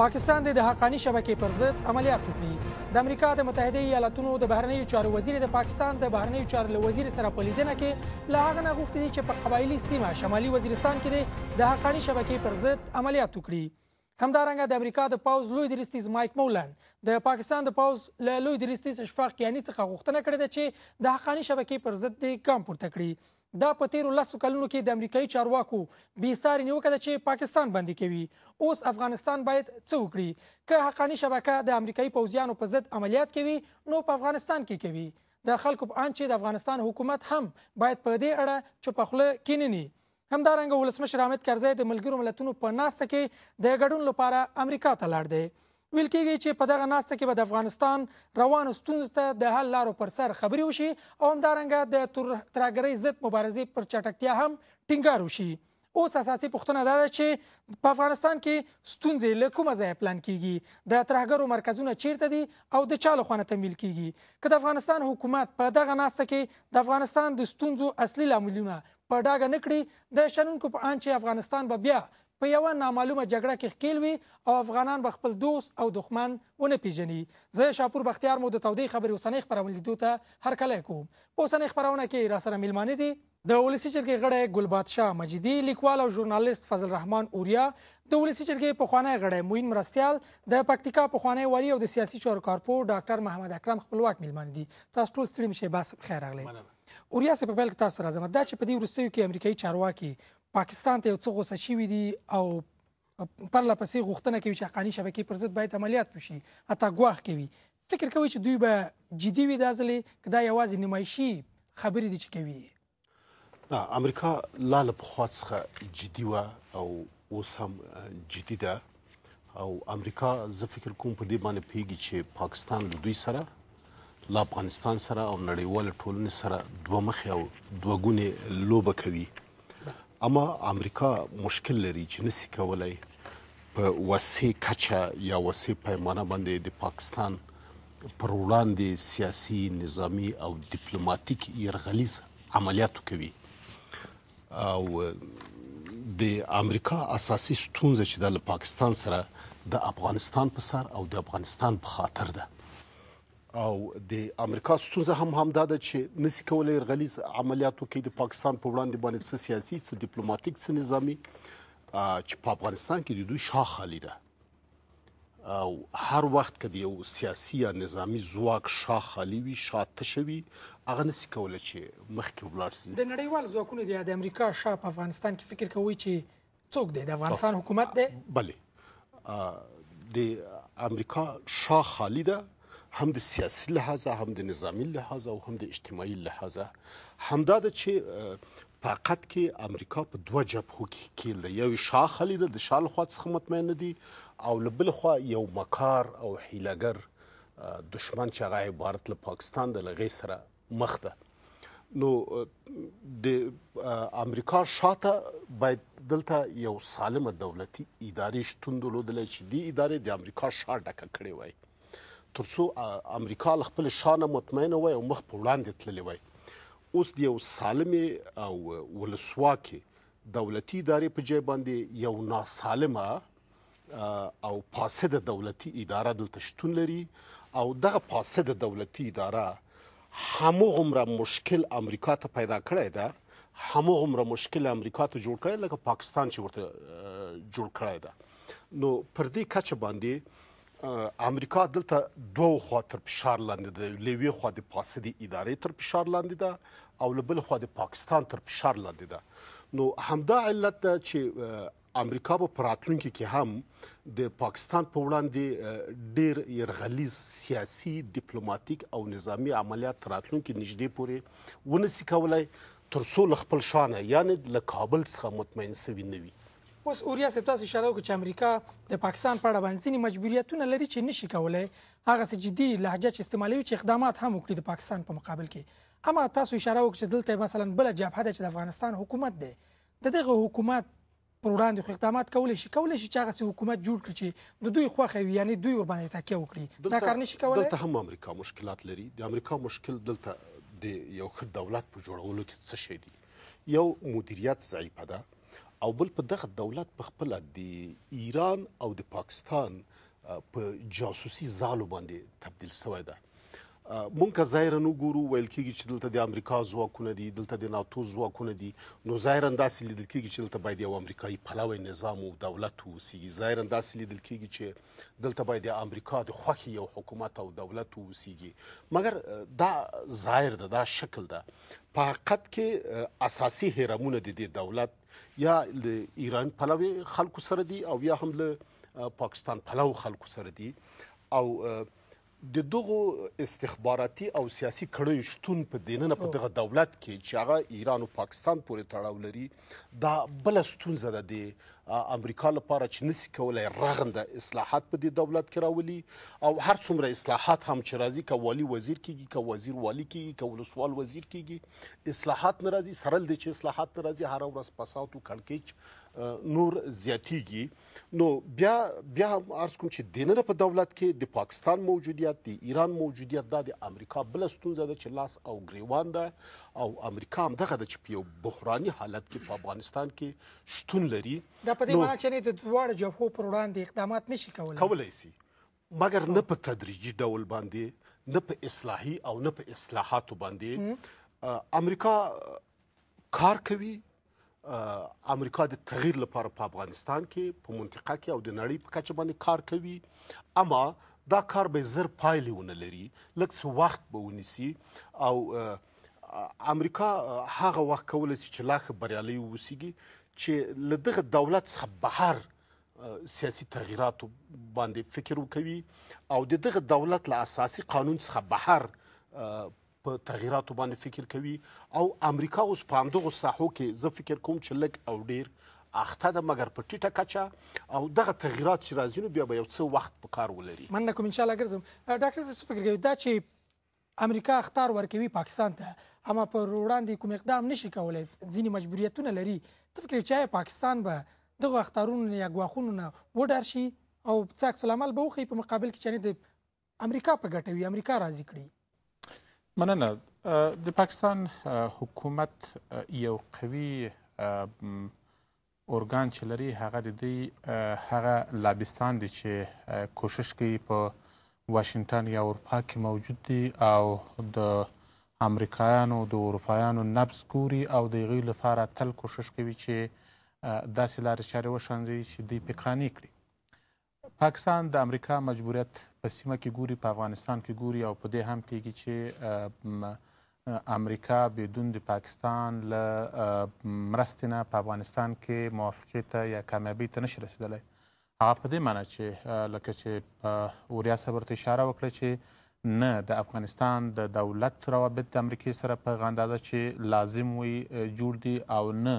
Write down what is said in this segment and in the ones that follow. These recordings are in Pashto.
پاکستان د حقانی شبکې پر ضد عملیات وکړي د امریکا د متحده ایالاتونو د بهرنیو چارو وزیر د پاکستان د بهرنیو چارو له وزیر سره په لیدنه کې له هغه نه غوښتي چې په قبایلی سیمه شمالي وزیرستان کې د حقانی شبکې پر ضد عملیات وکړي همدارنګه د امریکا د پاوز لوی درستیز مایک مولن د پاکستان د پاوز له لوی درستیز اشفاق کیانی څخه غوښتنه کړې ده چې د حقانی شبکې پر ضد د ګام پورته کړي دا په تیرو لسو کلونو کې د امریکایي چارواکو بې ساري نیوکه ده چې پاکستان بندي کوي اوس افغانستان باید څه وکړي که حقاني شبکه د امریکایي پوځیانو په ضد عملیات کوي نو په افغانستان کې کوي د خلکو په اند چې د افغانستان حکومت هم باید په دې اړه چوپه خوله کینني همدارنګه ولسمشر حامد کرزی د ملګرو ملتونو په ناسته کې د ګډون لپاره امریکا ته لاړ دی ویل کېږي چې په دغه ناسته کې به د افغانستان روانو ستونزو ته د حل لارو پر سر خبرې وشي او همدارنګه د ترهګرۍ ضد مبارزې پر چټکتیا هم ټینګار وشي اوس اساسي پوښتنه دا ده چې په افغانستان کې ستونزې له کومه ځایه پلان کیږي د ترهګرو مرکزونه چیرته دي او د چا لخوا نه تمویل کیږي که د افغانستان حکومت په دغه ناسته کې د افغانستان د ستونزو اصلي لاملونه په ډاګه نه کړي د شنونکو په آن چې افغانستان به بیا په یوه نامعلومه جګړه کې ښکیل وي او افغانان به خپل دوست او دښمن ونه پیژني زه شاپور بختیار مو د تودې خبرې اوسنۍ خپرونې لیدو ته هرکلی کوم په اوسنۍ خپرونه کې راسره میلمانه دي د ولسی جرګې غړی ګلبادشاه مجیدي لیکوال او ژورنالیست فضل رحمان اوریا د ولسی جرګې پخوانی غړی موین مرستیال د پکتیکا پخوانی والی او د سیاسي چارو کارپو ډاکټر محمد اکرم خپلواک میلمانه دي تاسو ټول ستړي مشه بس خیر راغلی اوریا سه په پیل کې تاسو راځم دا چې په دې ورستیو کې امریکایي چارواکي پاکستان ته یو څه غوسه شوي دي او پرله پسې غوښتنه کوي چې حقاني شبکې پر ضد باید عملیات وشي حتی ګواښ کوي فکر کوي چې دوی به جدي وي دا ځلې که دا یوازې نمایشي خبرې دي چې کوي دا امریکا لا له پخوا څخه جدي وه او اوس هم جدي ده او امریکا زه فکر کوم په دې باندې پیږي چې پاکستان له دوی سره له افغانستان سره او نړیوال ټولنې سره دوه مخې او دوه ګونې لوبه کوي اما امریکا مشکل لري چې نسی کولای په وسې کچا یا وسې پیمانه باندې د پاکستان پر وړاندې سیاسي نظامی او ډیپلوماټیک يرغلیز عملیات کوي او د امریکا اساسي ستونزه چې د پاکستان سره د افغانستان په سر او د افغانستان په خاطر ده او د امریکا ستونزه هم همدا ده چې نسی کولای غلیز عملیاتو کې د پاکستان په وړاندې باندې څه سیاسي څه ډیپلوماټیک څه نظامی چې په افغانستان کې د دوی شاخ خالی ده او هر وخت کې یو سیاسي یا نظامی ځواک شاخ خالی وي شاته شوی هغه نسی کولای چې مخکې ولاړ شي د نړیوال ځواکونو د امریکا شاه په افغانستان کې فکر کوي چې څوک دی د افغانستان حکومت دی بله د امریکا شاه خالی ده هم د سیاسي لحاظه هم د نظامی لحاظه او هم د اجتماعي لحاظه همدا د چې فقط کې امریکا په دوه جبهو کې کې له یو شاخه لیدل د شال خوا څخه مطمئن دي او له بل خوا یو مکار او حیلګر دشمن چې هغه عبارت له پاکستان د لغې سره مخ ده نو د امریکا شاته باید دلته یو سالمه دولتي ادارې شتون درلودل چې دی ادارې د امریکا شاته ډکه کړي وای ترڅو امریکا خپل شانه مطمئنه وي او مخ په وړاندې تللی وي اوس د یو سالم او ولسواکي دولتي ادارې په جای باندې یو ناسالمه او فاسد دولتي اداره دلته شتون لري او دغه فاسد دولتي اداره همغومره مشکل امریکا ته پیدا کړی ده همغومره مشکل امریکا ته جوړ کړی لکه پاکستان چې ورته جوړ کړی ده نو پر دې کچه باندې امریکا دلته دوه خوا تر فشار لاندې ده لوی خوا د فاسدي ادارې تر فشار لاندې ده او بل خوا د پاکستان تر فشار لاندې ده نو همدا علت ده چې امریکا په پراتلونکو کې هم د پاکستان په وړاندې ډېر يرغلي سیاسي ډیپلوماټیک او نظامی عملیات تراتلونکو نږدې پورې ونسی کولای تر څو خپل شانه یعنی له کابل څخه مطمئن سوي نه وي اوس اوریا ستاسو اشاره وکړه چې امریکا د پاکستان په اړه باندې ځینې مجبوریتونه لري چې نشي کولای هغه څه جدي لهجه چې استعمالوي چې اقدامات هم وکړي د پاکستان په مقابل کې اما تاسو اشاره وکړه چې دلته مثلا بل جبهه ده چې د افغانستان حکومت دی د دغه حکومت پر وړاندې خو اقدامات کولی شي کولی شي چې هغه سي حکومت جوړ کړي چې د دوی خوخه وي یعنی دوی ور باندې تکیه وکړي دا کار نشي کولای دلته هم امریکا مشکلات لري د امریکا مشکل دلته د یو دولت په جوړولو کې څه شي دی یو مدیریت ضعیف ده او بل په دغه دولت په خپل د ایران او د پاکستان په جاسوسي زالو باندې تبدل شوی دی مونږ که ظاهرا وګورو ویل کېږي چې دلته د امریکا ځواکونه دي دلته د ناتو ځواکونه دي نو ظاهرا داسې لیدل کېږي چې دلته باید یو امریکایي پلوی نظام او دولت واوسیږي ظاهرا داسې لیدل کېږي چې دلته باید د امریکا د خوښې یو حکومت او دولت واوسیږي مګر دا ظاهر ده دا شکل ده په حقیقت کې اساسي هرمونه د دې دولت یا د ایران پلوي خلکو سره دي او یا هم له پاکستان پلو خلکو سره دي او د دغه استخباراتي او سیاسي کړیو شتون په دیننه په دغه دولت کې چې هغه ایران او پاکستان پورې تړاو لري دا بل ستونزه ده د امریکا لپاره چې نسی کولای رغند اصلاحات په دې دولت کې راولي او هر څومره اصلاحات هم چې راځي کوالي وزیر کیږي کو وزیر والی کیږي کو ولسوال وزیر کیږي اصلاحات ناراضي سرل دي چې اصلاحات ناراضي هر ورځ پساو تو کړکېچ نور زیاتیږي نو بیا بیا هم ارز کوم چې د نړۍ په دولت کې د پاکستان موجودیت د ایران موجودیت د امریکا بل ستونزه ده چې لاس او گریوان ده او امریکا هم دغه د چپیو بحراني حالت کې په افغانستان کې شتون لري دا په دې معنی چې د دواړو جبهو پر وړاندې اقدامات نشي کولای کولای شي مګر نه په تدریجي ډول باندې نه په اصلاحي او نه په اصلاحاتو باندې امریکا کار کوي امریکا د تغییر لپاره په افغانستان کې په منطقه کې او د نړۍ په کچه باندې کار کوي اما دا کار به زر پایلې ونه لري لکه څو وخت به ونیسي او امریکا هغه وخت کولای شي چې لا خبريالي ووسیږي چې لدغه دولت څخه بهر سیاسي تغیرات باندې فکر وکوي او دغه دولت له اساسي قانون څخه بهر په تغیراتو باندې فکر کوي او امریکا اوس په همدغه ساحو کې زه فکر کوم چې لګ او ډیر اخته د مګر په ټیټه کچه او دغه تغیرات چې راځي نو بیا به یو څه وخت په کار ولري مننه کوم ان شاء الله ګرځم ډاکټر څه فکر کوي دا چې امریکا اختار ورکوي پاکستان ته اما پر وړاندې کوم اقدام نشي کولای ځینې مجبوریتونه لري څه فکر چې پاکستان به دغه اختارونو یا غواخونو نه وډار شي او څاک سلامل به وخی په مقابل کې چې د امریکا په ګټوي امریکا راضي کړي مننه د پاکستان حکومت یو قوي اورګان چې لري هغه د دې هغه لابستان دي چې کوشش کوي په واشنگټن یا اروپا کې موجود دي او د امریکایانو د اروپایانو نبس ګوري او د هغوی لپاره تل کوشش کوي چې داسې لارې چارې وشنځوي چې دوی پې قانع کړي پاکستان د امریکا مجبوریت په سیمه کې ګوري په افغانستان کې ګوري او په دې هم پیږي چې امریکا بدون د پاکستان له مرستې نه په افغانستان کې موافقې ته یا کامیابۍ ته نشي رسېدلی هغه په دې معنی چې لکه چې وریا صبر ته اشاره وکړه چې نه د افغانستان د دولت روابط د امریکې سره په هغه اندازه چې لازم وي جوړ دي او نه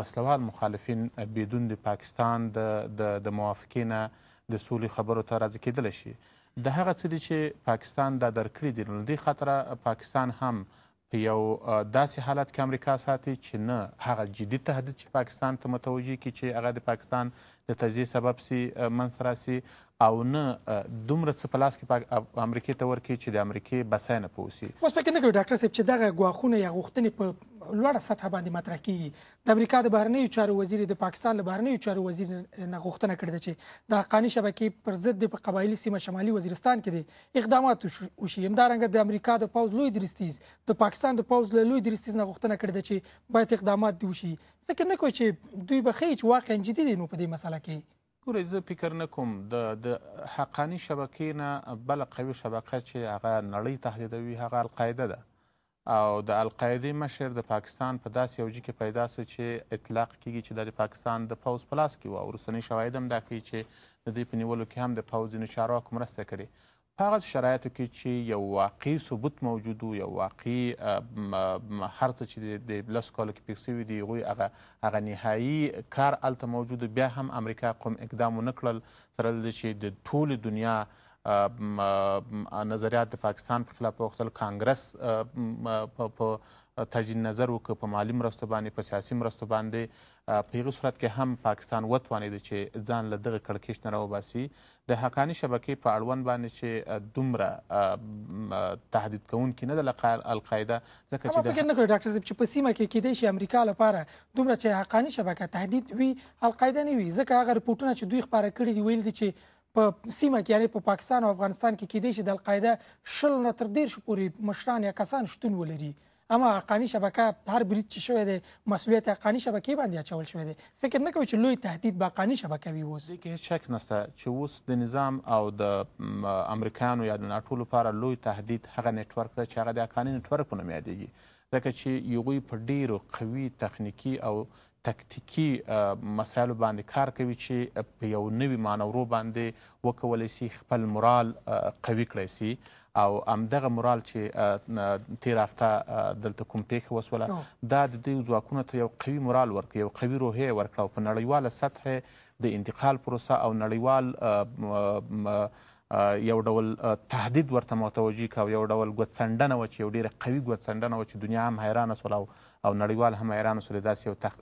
وسلوال مخالفین بدون د پاکستان د د موافقې نه د سولې خبرو ته راځي کېدلی شي د هغه څه دي چې پاکستان دا درکړي دي نو له دې خاطره پاکستان هم په یو داسې حالت کې امریکا ساتي چې نه هغه جدي تهدید چې پاکستان ته متوجه کی چې هغه د پاکستان د تجزیې سبب سي منځ راسي او نه دومره څه په لاس کې امریکې ته ورکړي چې د امریکې بسینه پوسي اوس فکر نه کوي ډاکټر صاحب چې دغه ګواښونه یا غوښتنې په لوړه سطح باندې مطرح کیږي د امریکا د بهرنیو چارو وزیر د پاکستان له بهرنیو چارو وزیر نه غوښتنه کړې ده چې د حقانی شبکې پر ضد د قبایلی سیمه شمالي وزیرستان کې د اقدامات وشي همدارنګه د امریکا د پوز لوی درستیز د پاکستان د پوز له لوی درستیز نه غوښتنه کړې ده چې باید اقدامات دی وشي فکر نه کوي چې دوی به هیڅ واقعا جدي دي نو په دې مسله کې ګورئ زه فکر نه کوم د د حقاني شبکې نه بله قوي شبکه چې هغه نړۍ تهدیدوي هغه القاعده ده او د القاعدې مشر د پاکستان په داسې یو کې پیدا سو چې اطلاق کیږي چې دا د پاکستان د پوځ په لاس کې وه او رسنۍ شواهد هم دا ښیي چې د دې په نیولو کې هم د پوځ ځینو چارواکو مرسته کړې په هغه شرایطو کې چې یو واقعي ثبوت موجود یو واقعي هر څه چې د لس کالو کې پېښ سوي دي هغوی هغه هغه نهایي کار هلته موجود بیا هم امریکا کوم اقدام ونه کړل سره له چې د ټولې دنیا نظریات د پاکستان په خلاف وغوښتل کانګرس په تجدید نظر وکړه په مالي مرستو باندې په سیاسي مرستو باندې په هغې صورت کې هم پاکستان وتوانېده چې ځان له دغه کړکېچ نه راوباسي د حقاني شبکې په اړوند باندې چې دومره تهدید کوونکي نه ده له القاعده ځکه چې فکر نه کوي ډاکټر صاحب چې په سیمه کې کیدای شي امریکا لپاره دومره چې حقاني شبکه تهدید وي القاعده نه وي ځکه هغه رپورټونه چې دوی خپاره کړي دي ویل دي چې په سیمه کې یعنی په پاکستان او افغانستان کې کېدای شي د القاعده شل نه تر دیرشو پورې مشران یا کسان شتون ولري اما حقاني شبکه هر برید چې شوی دی مسؤلیت حقاني شبکې باندې اچول شوی دی فکر نه کوي چې لوی تهدید به حقاني شبکه وي اوس هیڅ شک نشته چې اوس د نظام او د امریکانو یا د ناټو لپاره لوی تهدید هغه نتورک دی چې هغه د حقاني نتورک په نوم یادېږي ځکه چې هغوی په ډیرو قوي تخنیکي او تکتیکي مسایلو باندې کار کوي چې په یو نوي مانورو باندې وکولی سي خپل مورال قوي کړی سي او همدغه مورال چې تیر هفته دلته کوم پیښه وسوله دا د دې ځواکونو ته یو قوي مورال ورکړ یو قوي روحیه یې ورکړه او په نړیواله سطحې د انتقال پروسه او نړیوال یو ډول تهدید ورته متوجي کا یو ډول ګوتڅنډنه و چې یو ډیره قوي ګوتڅنډنه و چې دنیا هم حیرانه سوله او او نړیوال هم حیرانو سو د داسې یو تخ...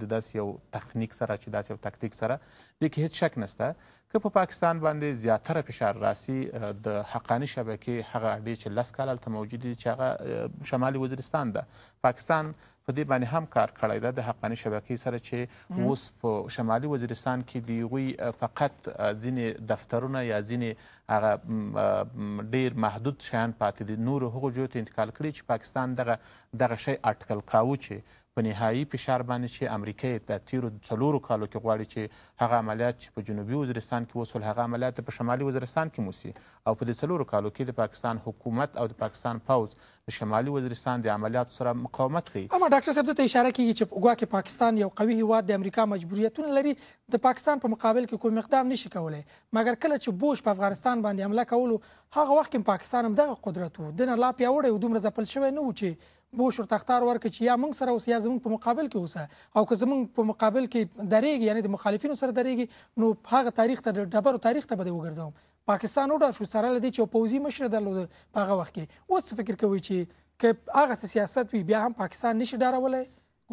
د داسې یو تخنیک سره چې داسې یو تکتیک سره دې کې هیڅ شک نشته که په پا پاکستان باندې زیاتره فشار راسي د حقانی شبکې هغه اډې چې لس کاله هلته موجود دي چې هغه شمالي وزیرستان ده پاکستان په دې باندې هم کار کړی ده د حقاني شبکې سره چې اوس په شمالي وزیرستان کې د هغوی فقط ځینې دفترونه یا ځینې هغه ډیر محدود شیان پاتې دي نور هغو جویو ته انتقال کړي چې پاکستان دغه دغه شی اټکل کاوه چې په نهایي فشار باندې چې امریکا د تیرو څلورو کالو کې غواړي چې هغه عملیات چې په جنوبي وزیرستان کې وسول هغه عملیات په شمالي وزیرستان کې موسي او په دې څلورو کالو کې د پاکستان حکومت او د پاکستان پوځ د شمالي وزیرستان د عملیاتو سره مقاومت کوي اما ډاکټر صاحب ته اشاره کیږي چې ګواکې پاکستان یو قوي هیواد د امریکا مجبوریتونه لري د پاکستان په مقابل کې کوم اقدام نشي کولای مګر کله چې بوش په افغانستان باندې حمله کولو هغه وخت کې پاکستان هم دغه قدرت وو دنه لا پیاوړی و دومره ځپل شوی نه و چې بوش ورته اختار ورکړي چې یا موږ سره اوس یا زموږ په مقابل کې اوسه او که زموږ په مقابل کې درېږي یعنی د مخالفینو سره درېږي نو هغه تاریخ ته د ډبرو تاریخ ته به دې وګرځوم پاکستان وډار شو سره لدی چې پوزي مشر درلود په هغه وخت کې اوس فکر کوي چې که هغه سیاست وي بیا هم پاکستان نشي ډارولای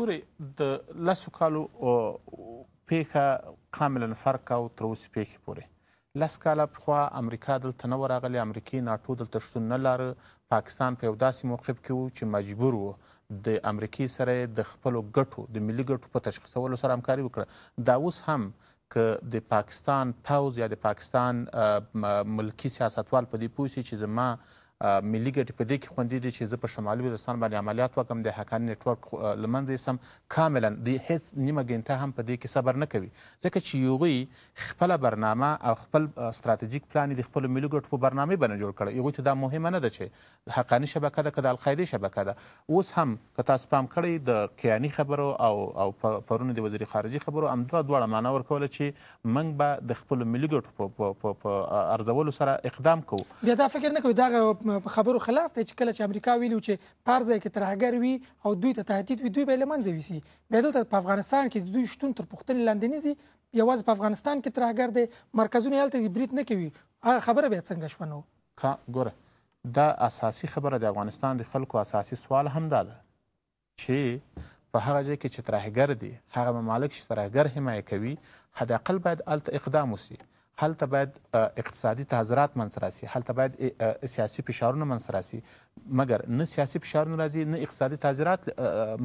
ګوري د لاسو کالو پیخه کاملا فرق او تروس پیخه پوره لس کاله پخوا امریکا دلته نه وه راغلې امریکایي ناټو دلته شتون نه لاره پاکستان په یو داسې موقف کې و چې مجبور و د امریکې سره د خپلو ګټو د ملي ګټو په تشخیصولو سره همکاري وکړه دا اوس هم که د پاکستان پوز یا د پاکستان ملکی سیاستوال په دې پوه چې زما ملي ګټې په دې کې خوندي دي چې زه په شمالي وزیرستان باندې عملیات وکړم د حقاني نېټورک له منځه یې سم کاملا دوی هېڅ نیمه ګنټه هم په دې کې صبر نه کوي ځکه چې هغوی خپله برنامه او خپل ستراتیژیک پلان د خپلو ملي ګټو په برنامې باندې جوړ کړی هغوی ته دا مهمه نه ده چې حقاني شبکه ده که د القاعدې شبکه ده اوس هم که تاسو پام کړی د کیاني خبرو او او پرونه د وزیر خارجي خبرو همدوه دواړه معنا ورکوله چې موږ به د خپلو ملي ګټو په ارزولو سره اقدام کوو بیا دا فکر نه کوي دغه خبرو خلاف دی چې کله چې امریکا ویلو چې پارځای کې ترهګر وي او دوی ته تهدید وي دوی به لمنځه ویسي بیا دلته په افغانستان کې دوی شتون تر پوښتنې لاندې نه دي یوازې په افغانستان کې ترهګر دی مرکزونه هلته د برید نه کوي هغه خبره بیا څنګه شوه نو ګوره دا اساسي خبره د افغانستان د خلکو اساسي سوال هم دا ده چې په هغه ځای کې چې ترهګر دي هغه ممالک چې ترهګر حمایه کوي حداقل باید هلته اقدام وسي هلته باید اقتصادي تحضرات منځ راسي هلته باید سیاسي فشارونه منځ راسي مګر نه سیاسي فشارونه راځي نه اقتصادي تحضرات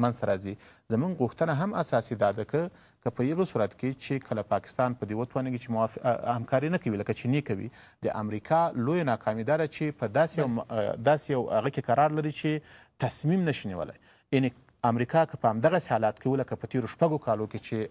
منځ راځي زموږ غوښتنه هم اساسي دا ده که که په یلو صورت کې چې کله پاکستان په دې وتوانېږي چې موافق همکاري نه کوي لکه چینې کوي د امریکا لویه ناکامي دا ده چې په داسې یو داسې یو هغه کې قرار لري چې تصمیم نشي نیولی یعنې امریکا که په همدغسې حالات کې و لکه په تېرو شپږو کالو کې چې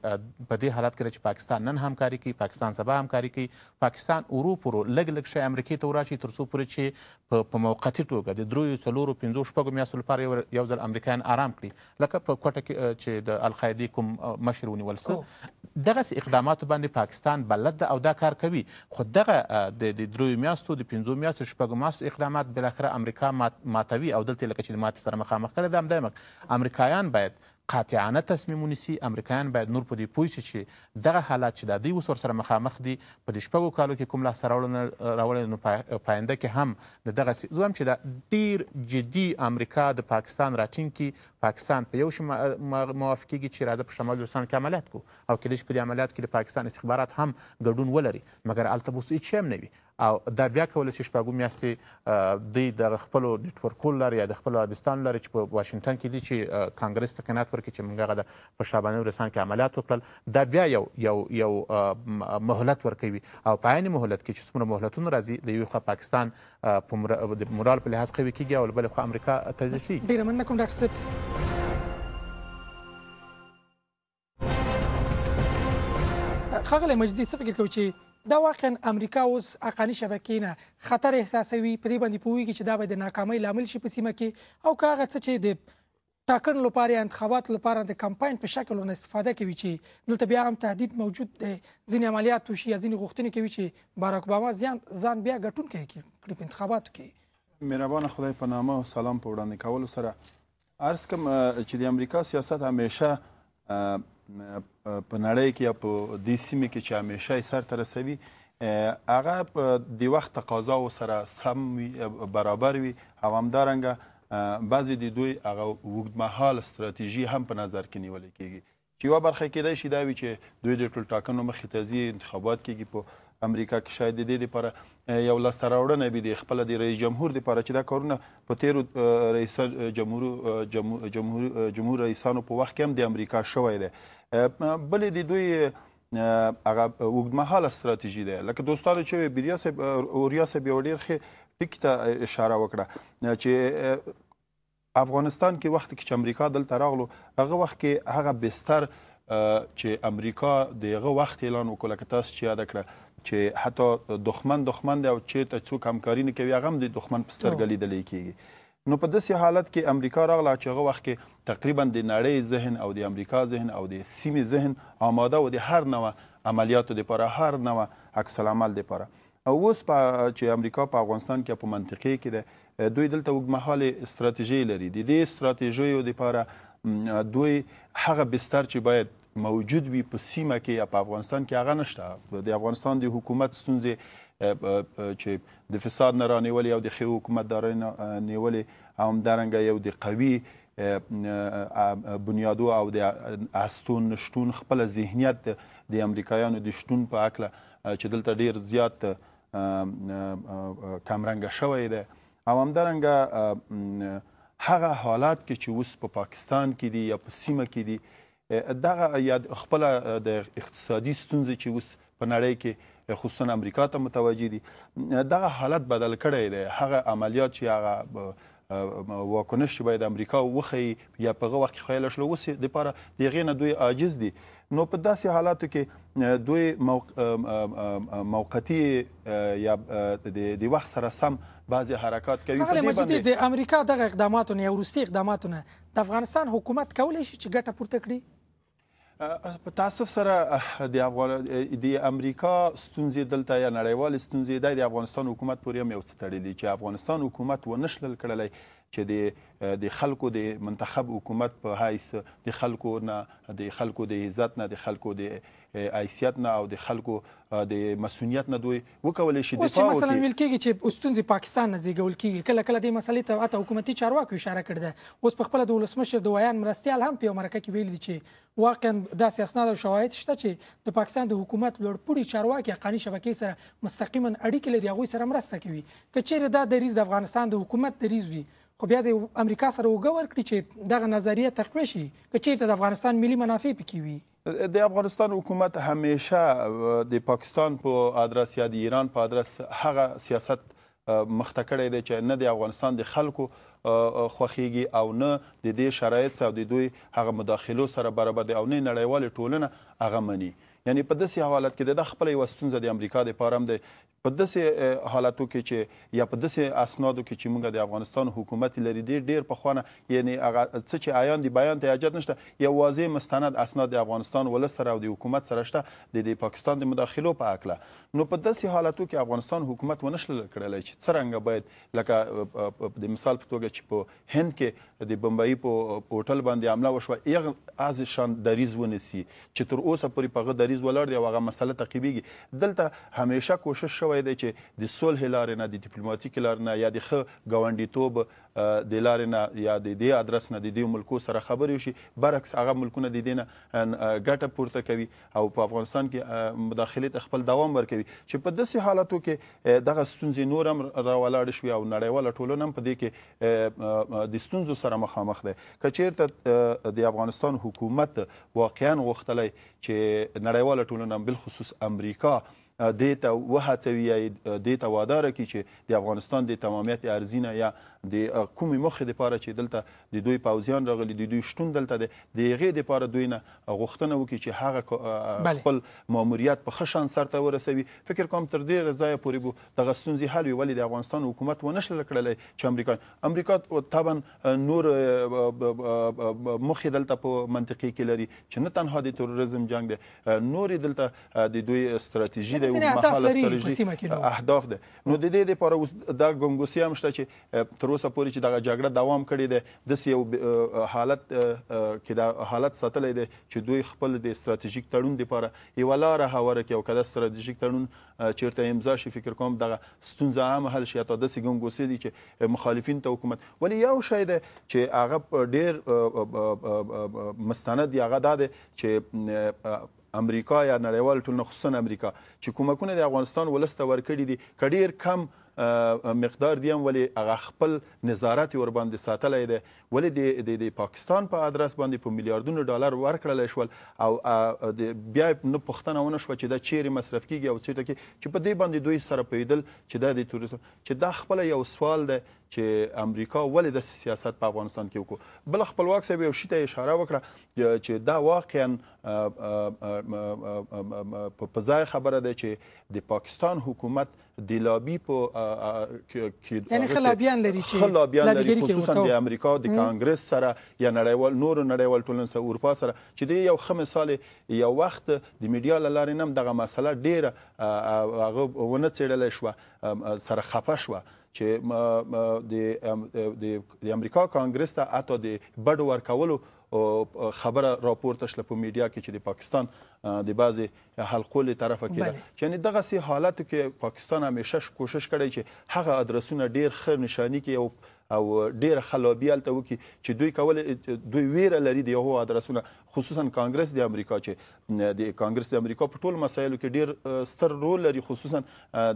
په دې حالت کې چې پاکستان نن همکاري کوي پاکستان سبا همکاري کوي پاکستان ورو پورو لږ لږ شی امریکې ته وراشي تر څو پورې چې په موقتي توګه د دریو څلورو پنځو شپږو میاشتو لپاره یو ځل امریکایان آرام کړي لکه په کوټه کې چې د القاعدې کوم مشر ونیول سه دغسې اقداماتو باندې پاکستان بلد ده او دا کار کوي خو دغه د دریو میاشتو د پنځو میاشتو شپږو میاشتو اقدامات بالاخره امریکا ماتوي او دلته لکه چې د ماتې سره مخامخ کړی ده همدا امریکا امریکایان باید قاطعانه تصمیم ونیسي امریکایان باید نور په دې پوه شي چې دغه حالات چې دا دوی اوس ورسره مخامخ دي په دې شپږو کالو کې کوم لاسته راوړنه راوړې نو پاینده کې هم د دغسې زو هم چې دا ډېر جدي امریکا د پاکستان راټینګ کړي پاکستان په یو شي موافق کېږي چې راځه په شمال جوستان کې عملیات کو او کیدای شي په دې عملیات کې د پاکستان استخبارات هم ګډون ولري مګر هلته به اوس هېڅ شی هم نه وي او دا بیا کولی شي شپږو میاشتې دوی د خپلو نېټورکو لارې یا د خپلو عربستانو لارې چې په واشنګټن کې دي چې کانګرس ته قناعت ورکړي چې موږ هغه د په شاباني ورسان کې عملیات وکړل دا بیا یو یو یو مهلت ورکوي او په عین مهلت کې چې څومره مهلتونه راځي د یوې خوا پاکستان په مورال په لحاظ قوي کېږي او له بلې خوا امریکا تضعیف کېږي ډېره مننه کوم ډاکټر صاحب خاغلی مجدي څه فکر کوي چې دا واقعا امریکا اوس اقاني شبکې نه خطر احساسوي په دې باندې پوهیږي چې دا به د ناکامۍ لامل شي په سیمه کې او که هغه څه چې د ټاکنو لپاره انتخابات لپاره د کمپاین په شکل ونه استفاده کوي چې دلته بیا هم تهدید موجود دی ځینې عملیات وشي ځینې غوښتنې کوي چې باراک اوباما ځان ځان بیا ګټونکی کړي په انتخاباتو کې مهربان خدای په نامه او سلام په وړاندې کولو سره ارز کوم چې د امریکا سیاست همیشه په نړۍ کې یا په دې سیمې کې چې همیشه یې سرته رسوي هغه د وخت تقاضاو سره سم برابر وي او همدارنګه بعضې د دوی هغه اوږدمهاله ستراتیژي هم په نظر کې نیولې کیږي چې یوه برخه کیدای شي دا وي چې دوی د ټول ټاکنو مخې ته ځي انتخابات کیږي په امریکا کې شاید د دې لپاره یو لاسته راوړنه به د خپل د رئیس جمهور لپاره چې دا کارونه په تیرو رئیس جمهور جمهور جمهور رئیسانو په وخت کې هم د امریکا شوی دی بلې د دوی هغه اوږدمهاله ستراتیژي ده لکه دوستانو چې بریا صاحب اوریا صاحب یو ډېر ښه ټکي ته اشاره وکړه چې افغانستان کې وخت کې چې امریکا دلته راغلو هغه وخت کې هغه بستر چې امریکا دغه وخت اعلان وکړ لکه تاسو چې یاد کړه چې حتی دښمن دښمن دی او چې ته څوک همکاري نه کوي هغه هم د دښمن په سترګه لیدلی کیږي نو په داسې حالت کې امریکا راغله چې هغه وخت کې تقریبا د نړۍ ذهن او د امریکا ذهن او د سیمې ذهن آماده و د هر نوع عملیاتو دپاره هر نوع عکس العمل دپاره او اوس په چې امریکا په افغانستان کې په منطقې کې ده دوی دلته اوږدمهالې استراتیژۍ لري د دې استراتیژیو دپاره دوی هغه بستر چې باید موجود وي په سیمه کې یا په افغانستان کې هغه نشته د افغانستان د حکومت ستونزې چې د فساد نه رانیولې او د ښې حکومتدارۍ نه نیولې همدارنګه یو د قوي بنیادو او د استون نشتون خپله ذهنیت د امریکایانو د شتون په هکله چې دلته ډیر زیات کمرنګه شوی دی او همدارنګه هغه حالات کې چې اوس په پا پاکستان کې دي یا په سیمه کې دي دغه یا خپل د اقتصادي ستونزې چې اوس په نړۍ کې خصوصا امریکا ته متوجه دي دغه حالت بدل کړی دی هغه عملیات چې هغه واکنش چې باید امریکا وخی یا په هغه وخت کې خیال شلو وسی د پاره د غینه دوی عاجز دي نو په داسې حالاتو کې دوی موقتی یا د وخت سره سم بعضی حرکات کوي په دې باندې د امریکا دغه اقداماتونه یا ورستي اقداماتونه د افغانستان حکومت کولای شي چې ګټه پورته کړي په تاسو سره د افغان د امریکا ستونزې دلته یا نړیوال ستونزې د افغانستان حکومت پورې هم یو څه تړلې چې افغانستان حکومت ونشلل کړلې چې د د خلکو د منتخب حکومت په حیث د خلکو نه د خلکو د عزت نه د خلکو د حیثیت نه او د خلکو د مسونیت نه دوی وکول شي دفاع وکړي مثلا ویل کېږي چې استونزې پاکستان نه زیږول کېږي کله کله د مسلې ته اته حکومتي چارواکو اشاره کړې ده اوس په خپل د ولسمشر د ویان مرستيال هم په مرکه کې ویل دي چې واقعا داسې اسناد او شواهد شته چې د پاکستان د حکومت لوړپوړي چارواکي حقاني شبکې سره مستقیما اړیکې لري هغوی سره مرسته کوي که چیرې دا دریز د افغانستان د حکومت دریز وي خو بیا د امریکا سره وګ ورکړي چې دغه نظریه تقویه شي که چیرته د افغانستان ملي منافع پکې وي د افغانستان حکومت همیشه د پاکستان په پا ادرس یا د ایران په ادرس هغه سیاست مخته کړی دی چې نه د افغانستان د خلکو خوخیږي او نه د دې شرایط او د دوی هغه مداخلو سره برابر دي او نه نړیوال ټولنه هغه مني یعنی په داسې حالت کې د خپل وستونزه د امریکا د پاره د په داسې حالاتو کې چې یا په داسې اسنادو کې چې موږ د افغانستان حکومت لري ډیر ډیر په خوانه یعنی هغه څه چې عیان دی بیان ته اجازه نشته یو واضح مستند اسناد د افغانستان ول سره او د حکومت سره شته د پاکستان د مداخلو په اکله نو په داسې حالاتو کې افغانستان حکومت ونشل کړل چې څنګه باید لکه د مثال په توګه چې په هند کې د بمبئی په پورټل باندې عمله وشوه از شان دریز ونیسي چې تر اوسه پورې په هغه دریز ولاړ دی او هغه مسله تعقیبیږي دلته همیشه کوشش شوی دی چې د صلح لارې نه د ډیپلوماټیک لارې نه یا د ښه ګاونډیتوب د لارې نه یا د دې ادرس نه د دې ملکو سره خبرې وشي برعکس هغه ملکونه د دې نه ګټه پورته کوي او په افغانستان کې مداخلې ته خپل دوام ورکوي چې په داسې حالاتو کې دغه ستونزې نور هم راولاړې شوې او نړیواله ټولنه هم په دې کې د ستونزو سره مخامخ ده که چیرته د افغانستان حکومت واقعا غوښتلی چې نړیواله ټولنه بالخصوص امریکا د ته وهڅوي یا د ته واداره کړي چې د افغانستان د تمامیت ارزینه یا د کومې مخې د پاره چې دلته د دوی پوزیان راغلي د دوی شتون دلته د هغې د پاره دوی نه غوښتنه وکړي چې هغه خپل ماموریت په ښه شان سرته ورسوي فکر کوم تر دې ځایه پورې به دغه ستونزې حل وي ولې د افغانستان حکومت ونه شل کړلی چې امریکا امریکا طبعا نور مخې دلته په منطقې کې لري چې نه تنها د تروریزم جنگ دی نورې دلته د دوی ستراتیژي دی او مهاله ستراتیژي اهداف ده نو د دې لپاره اوس دا ګنګوسي هم شته چې تر اوسه پورې چې دغه جګړه دوام کړی دی د یو حالت کې دا حالت ساتلې دی چې دوی خپل د استراتیژیک تړون لپاره یو لار هواره کوي او کله استراتیژیک تړون چیرته امضا شي فکر کوم دغه ستونزه هم حل شي ته د سګون ګوسې دي چې مخالفین ته حکومت ولی یو شی دی چې هغه ډیر مستند یا هغه دا دی چې امریکا یا نړیوال ټولنه خصوصا امریکا چې کومکونه د افغانستان ولسته ورکړي دي کډیر کم مقدار دی هم ولی هغه خپل نظارت ور باندې ساتلی دی ولې د د پاکستان په پا آدرس باندې په میلیارډونو ډالر ورکړل شول او بیا نه پښتنه ونه شو چې دا چیرې مصرف کیږي او چیرته کې چې په دې باندې دوی سره پیدل چې دا د توریسم چې دا خپل یو سوال دی چې امریکا ولې د سیاست په افغانستان کې وکړو بل خپلواک صاحب یو شی ته اشاره وکړه چې دا واقعا په پزای خبره ده چې د پاکستان حکومت د لابي په کې یعنی خلابيان لري چې خلابيان لري خصوصا د امریکا د کانګرس سره یا نړیوال نور نړیوال ټولنې سره اروپا سره چې د یو خمس سال یو وخت د میډیا لارې نم دغه مسله ډیره هغه ونه څېړل شو سره خفه شو چې د د امریکا کانګرس ته اته د بډ ورکولو خبره راپورته شله په میډیا کې چې د پاکستان د بعضي حلقو له طرفه کېده یعنی دغه سي حالت کې پاکستان همیشه کوشش کړی چې هغه ادرسونه ډیر خیر نشانی کې او او ډیر خلابیال ته وکی چې دوی کول دوی ویره لري د یو ادرسونه خصوصا کانګرس د امریکا چې د کانګرس د امریکا په ټول مسایلو کې ډیر ستر رول لري خصوصا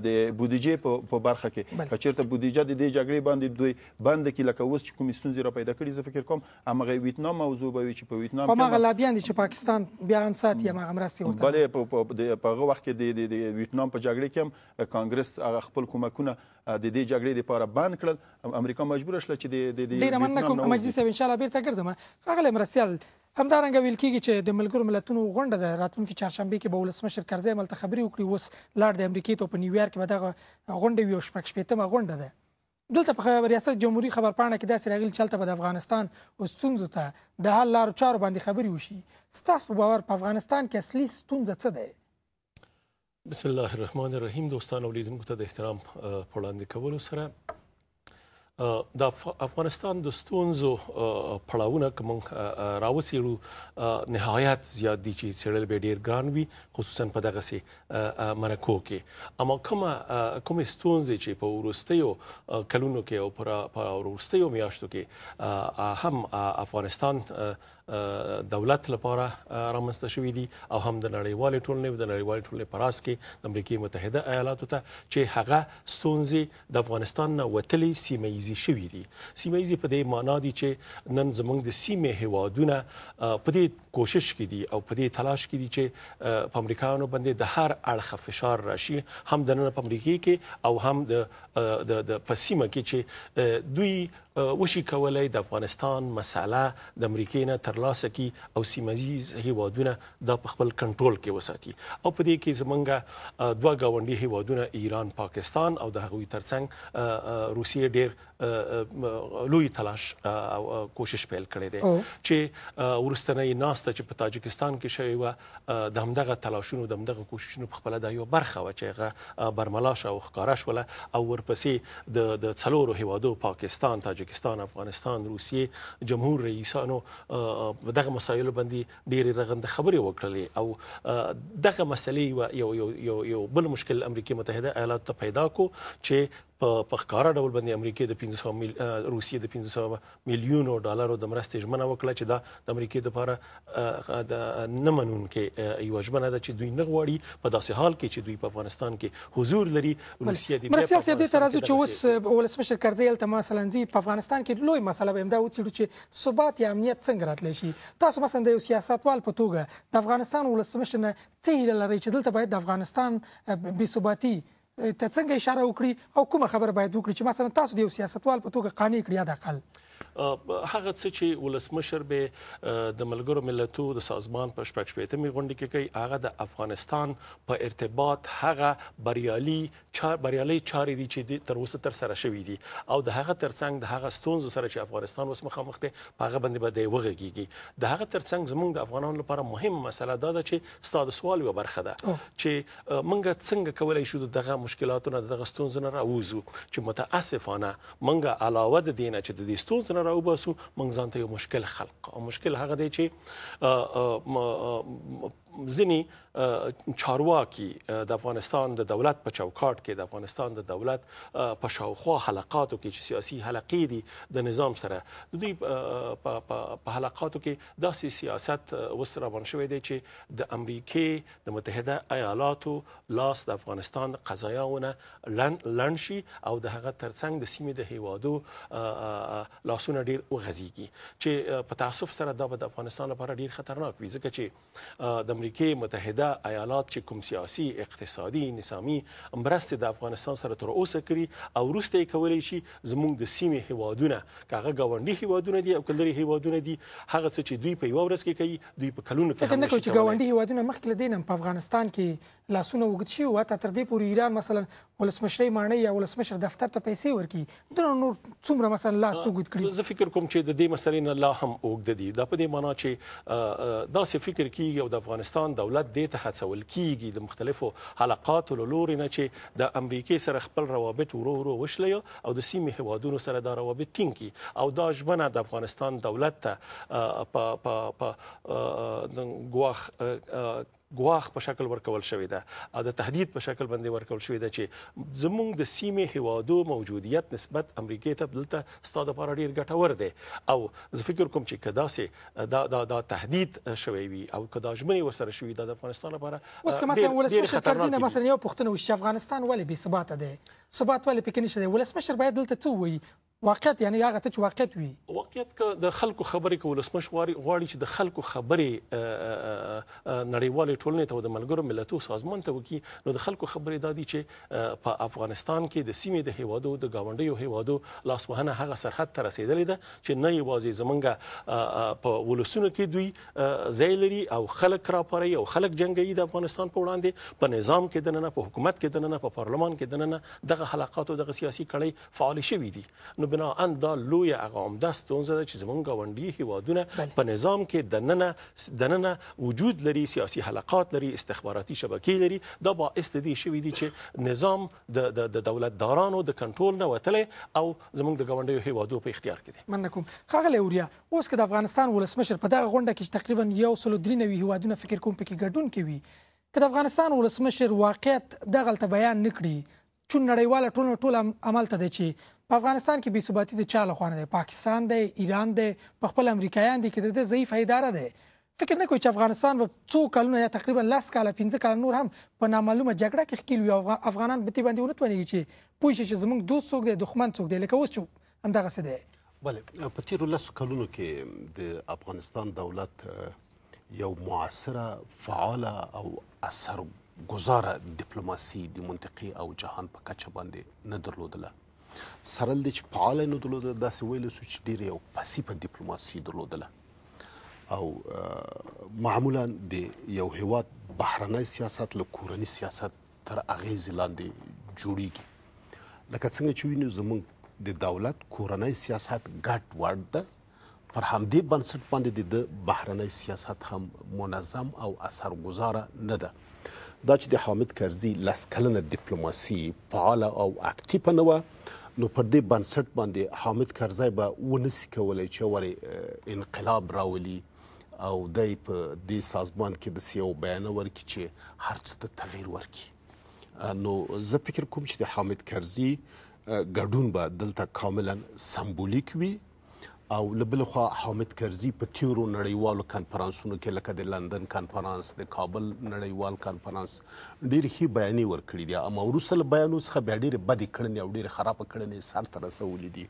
د بودیجې په برخه کې کچیرته بودیجه د دې جګړې باندې دوی بند کې لکه اوس چې کوم ستونزې را پیدا کړي زه فکر کوم هغه ویتنام موضوع به وي چې په ویتنام کې هغه لابیان دي چې پاکستان بیا هم ساتي هغه مرستې ورته بلې په هغه وخت کې د ویتنام په جګړې کې هم کانګرس هغه خپل کومکونه د دې جګړې لپاره بند کړل امریکا مجبور شله چې د د ډیره مننه کوم مجلس ان شاء الله بیرته ګرځم هغه مرستيال همدارنګه ویل کېږي چې د ملګرو ملتونو غونډه د راتلونکي چهارشنبه کې به ولسمشر کرزی ملته خبرې وکړي اوس لاړ د امریکې ته په نیویارک کې به دغه غونډه وي او شپږ شپېتمه غونډه ده دلته په ریاست جمهوری خبرپاڼه کې داسې راغلی چې هلته به د افغانستان او ستونزو ته د حل لارو چارو باندې خبرې وشي ستاسو په باور په افغانستان کې اصلي ستونزه څه ده بسم الله الرحمن الرحیم دوستان اولیدونکو ته د احترام په وړاندې کولو سره د افغانستان د ستونزو پړاوونه کوم راوسیلو نهایت زیات دي چې سړل به ډیر ګران وي خصوصا په دغه سي مرکو کې اما کوم کوم ستونزې چې په ورستیو کلونو کې او پر ورستیو میاشتو کې هم افغانستان دولت لپاره رامنځته شوې دي او هم د نړیوال ټولنې او د نړیوال ټولنې پراس کې د امریکای متحده ایالاتو ته چې هغه ستونزې د افغانستان نه وتلي سیمه ایزي شوې دي سیمه ایزي په دې معنا دي چې نن زمونږ د سیمه هوادونه په دې کوشش کې دي او په دې تلاش کې دي چې په امریکایانو باندې د هر اړخ فشار راشي هم د نن په امریکای کې او هم د د پسیمه کې چې دوی وشي کولای د افغانستان مسله د امریکای نه تر ترلاسه کی او سیمایز هیوادونه د خپل کنټرول کې وساتي او په دې کې زمونږ دوه گاونډي هیوادونه ایران پاکستان او د هغوی ترڅنګ روسیه ډېر لوی تلاش او کوشش پیل کړی دی چې ورستنۍ ناسته چې په تاجکستان کې شوی و د همدغه تلاشونو د همدغه کوششونو په خپل د یو برخه و چې هغه برملاش او ښکارا شول او ورپسې د د څلورو هیوادو پاکستان تاجکستان افغانستان روسیې جمهور رئیسانو دغه مسایل باندې ډېری رغنده خبرې وکړلې او دغه مسلې یو یو یو بل مشکل امریکای متحده ایالاتو ته پیدا کو چې په په ښکارا ډول باندې امریکای د 1500 مل روسیې د 1500 میلیونو ډالرو د مرستې ژمنه وکړه چې دا د امریکای د لپاره د نمنون کې یو ژمنه ده چې دوی نه غواړي په داسې حال کې چې دوی په افغانستان کې حضور لري روسیې د مرستې په دې ترازو چې اوس ولسمشر کرزی الته مثلا ځي په افغانستان کې لوی مسله به امدا وڅېړو چې ثبات یا امنیت څنګه راتلی شي تاسو مثلا د یو سیاستوال په توګه د افغانستان ولسمشر نه څه هیله لري چې دلته باید د افغانستان بې ثباتی ته څنګه اشاره وکړي او کومه خبره باید وکړي چې مثلا تاسو د یو سیاستوال په توګه قانع کړي یا د اقل هغه څه چې ولسمشر به د ملګرو ملتونو د سازمان په شپږ شپږ می غونډه کې کوي هغه د افغانستان په ارتباط هغه بریالي چار بریالي چارې دي چې تر اوسه تر سره شوې دي او د هغه ترڅنګ د هغه ستونزو سره چې افغانستان اوس مخامخ دی په هغه باندې به دی وغږیږي د هغه ترڅنګ زموږ د افغانانو لپاره مهمه مسله دا ده چې ستاسو سوال یو برخه ده چې منګه څنګه کولای شو دغه مشکلاتونه دغه ستونزونه راوځو چې متاسفانه منګه علاوه د دینه چې د دې ستونزو سره راوباسو موږ ځان ته یو مشکل خلق او مشکل هغه دی چې ځینی چارواکي د افغانستان د دولت په چوکاټ کې د افغانستان د دولت په شاوخوا حلقاتو کې چې سیاسي حلقې دي د نظام سره د دوی په حلقاتو کې داسې سیاست وسره روان شوی دی چې د امریکې د متحده ایالاتو لاس د افغانستان قضایاونه لند شي او د هغه ترڅنګ د سیمې د هیوادو لاسونه ډیر وغځیږي چې په تاسف سره دا به د افغانستان لپاره ډیر خطرناک وي ځکه چې د امریکای متحده ایالات چې کوم سیاسي اقتصادي نظامی مرسته د افغانستان سره تر اوسه کړی او روسته کولای شي زموږ د سیمې هیوادونه کغه گاونډي هیوادونه دي او کلري هیوادونه دي هغه څه چې دوی په یو ورځ کې کوي دوی په کلونو کې هم نه کوي چې گاونډي هیوادونه مخکې لدین په افغانستان کې لاسونه وګت شي او ته تر دې پورې ایران مثلا ولسمشری مانی یا ولسمشر دفتر ته پیسې ورکړي د نور څومره مثلا لاس وګت کړی زه فکر کوم چې د دې مسلې نه لا هم وګد دي دا په دې معنی چې دا څه فکر کیږي او د افغانستان پاکستان دولت دې ته هڅول کیږي د مختلفو حلقاتو لوري نه چې د امریکای سره خپل روابط ورو ورو وشلی او د سیمې هوادونو سره دا روابط ټینګ کړي او دا ژمنه د افغانستان دولت ته په په په ګواخ ګواخ په شکل ورکول شوې ده او د تهدید په شکل باندې ورکول شوې ده چې زمونږ د سیمې هوادو موجودیت نسبت امریکای ته دلته ستاسو لپاره ډیر ګټور دی او زه فکر کوم چې کدا سه دا دا, دا تهدید شوی وي او کدا ژمنې ورسره شوی د افغانستان لپاره اوس که مثلا ولسمشر کړدینه مثلا یو پښتنه وشي افغانستان ولې بې ثباته دی ثبات ولې پکې نشته ولسمشر باید دلته څه وایي واقعیت یعنی هغه څه چې واقعیت وي واقعیت ک د خلکو خبرې کول سمشواري غواړي چې د خلکو خبرې نړیوال ټولنې ته د ملګرو ملتونو سازمان ته وکی نو د خلکو خبرې دادی چې په افغانستان کې د سیمې د هیوادو د گاونډیو هیوادو لاسوهنه هغه سرحد ته رسیدلې ده چې نه یوازې زمونږ په ولسونو کې دوی زیلری او خلک راپاري او خلک جنگي د افغانستان په وړاندې په نظام کې دننه په حکومت کې دننه په پارلمان کې دننه دغه حلقات او دغه سیاسي کړۍ فعال شوې دي نو بنا دا لوی عقامده ستونزه چې زمونږ غونډي هیوادونه په نظام کې د نننه د نننه وجود لري سیاسي حلقات لري استخباراتي شبکې لري دا با استدی شوې دي چې نظام د د دولت دارانو د کنټرول نه وتلې او زمونږ د غونډي هیوادو په اختیار کې دي مننه کوم خغله اوریا اوس کې د افغانستان ولسمشر په دغه غونډه کې تقریبا یو سل درې نوي هیوادونه فکر کوم پکې ګډون کوي که د افغانستان ولسمشر واقعیت دغه بیان نکړي چون نړیواله ټولنه ټول عمل ته دی چې په افغانستان کې بي ثباتي د چا لخوا نه دی پاکستان دی ایران دی په خپل امریکایان دي کې د ضعیف اداره دی فکر نه کوي چې افغانستان به څو کلونه یا تقریبا لس کاله پنځه کاله نور هم په نامعلومه جګړه کې ښکیل وي افغانان به دې باندې ونه توانېږي چې پوه شي چې زموږ دوست څوک دی دښمن څوک دی لکه اوس چې همدغسې دی بله په تېرو لسو کلونو کې د افغانستان دولت یو معاصره فعاله او اثرګزاره ډیپلوماسي د منطقي او جهان په کچه باندې نه درلودله سره د چ فعال نه درلود داسې ویل سو چې ډیر یو پسیپه ډیپلوماسي درلودله او معمولا د یو هیواد بهرنی سیاست له کورنی سیاست تر اغیز لاندې جوړیږي لکه څنګه چې وینو زمونږ د دولت کورنی سیاست ګډ وړ ده پر همدې بنسټ باندې د بهرنی سیاست هم منظم او اثرګذار نه ده دا چې د حامد کرزي لسکلنه ډیپلوماسي فعال او اکټیو نه و نو پر دې بنسټ باندې حامد کرزی به ونسی کولای چې وري انقلاب راولي او دای په دې سازمان کې د سیو بیان ورکړي چې هرڅه ته تغییر ورکړي نو زه فکر کوم چې د حامد کرزی ګډون به دلته کاملا سمبولیک وي او لبل خو حامد کرزي په تیرو نړیوالو کانفرنسونو کې لکه د لندن کانفرنس د کابل نړیوال کانفرنس ډیر هي بیانې ورکړي دي اما روسل بیانو څخه بیا ډیر بد کړنې او ډیر خراب کړنې سر تر رسولې دي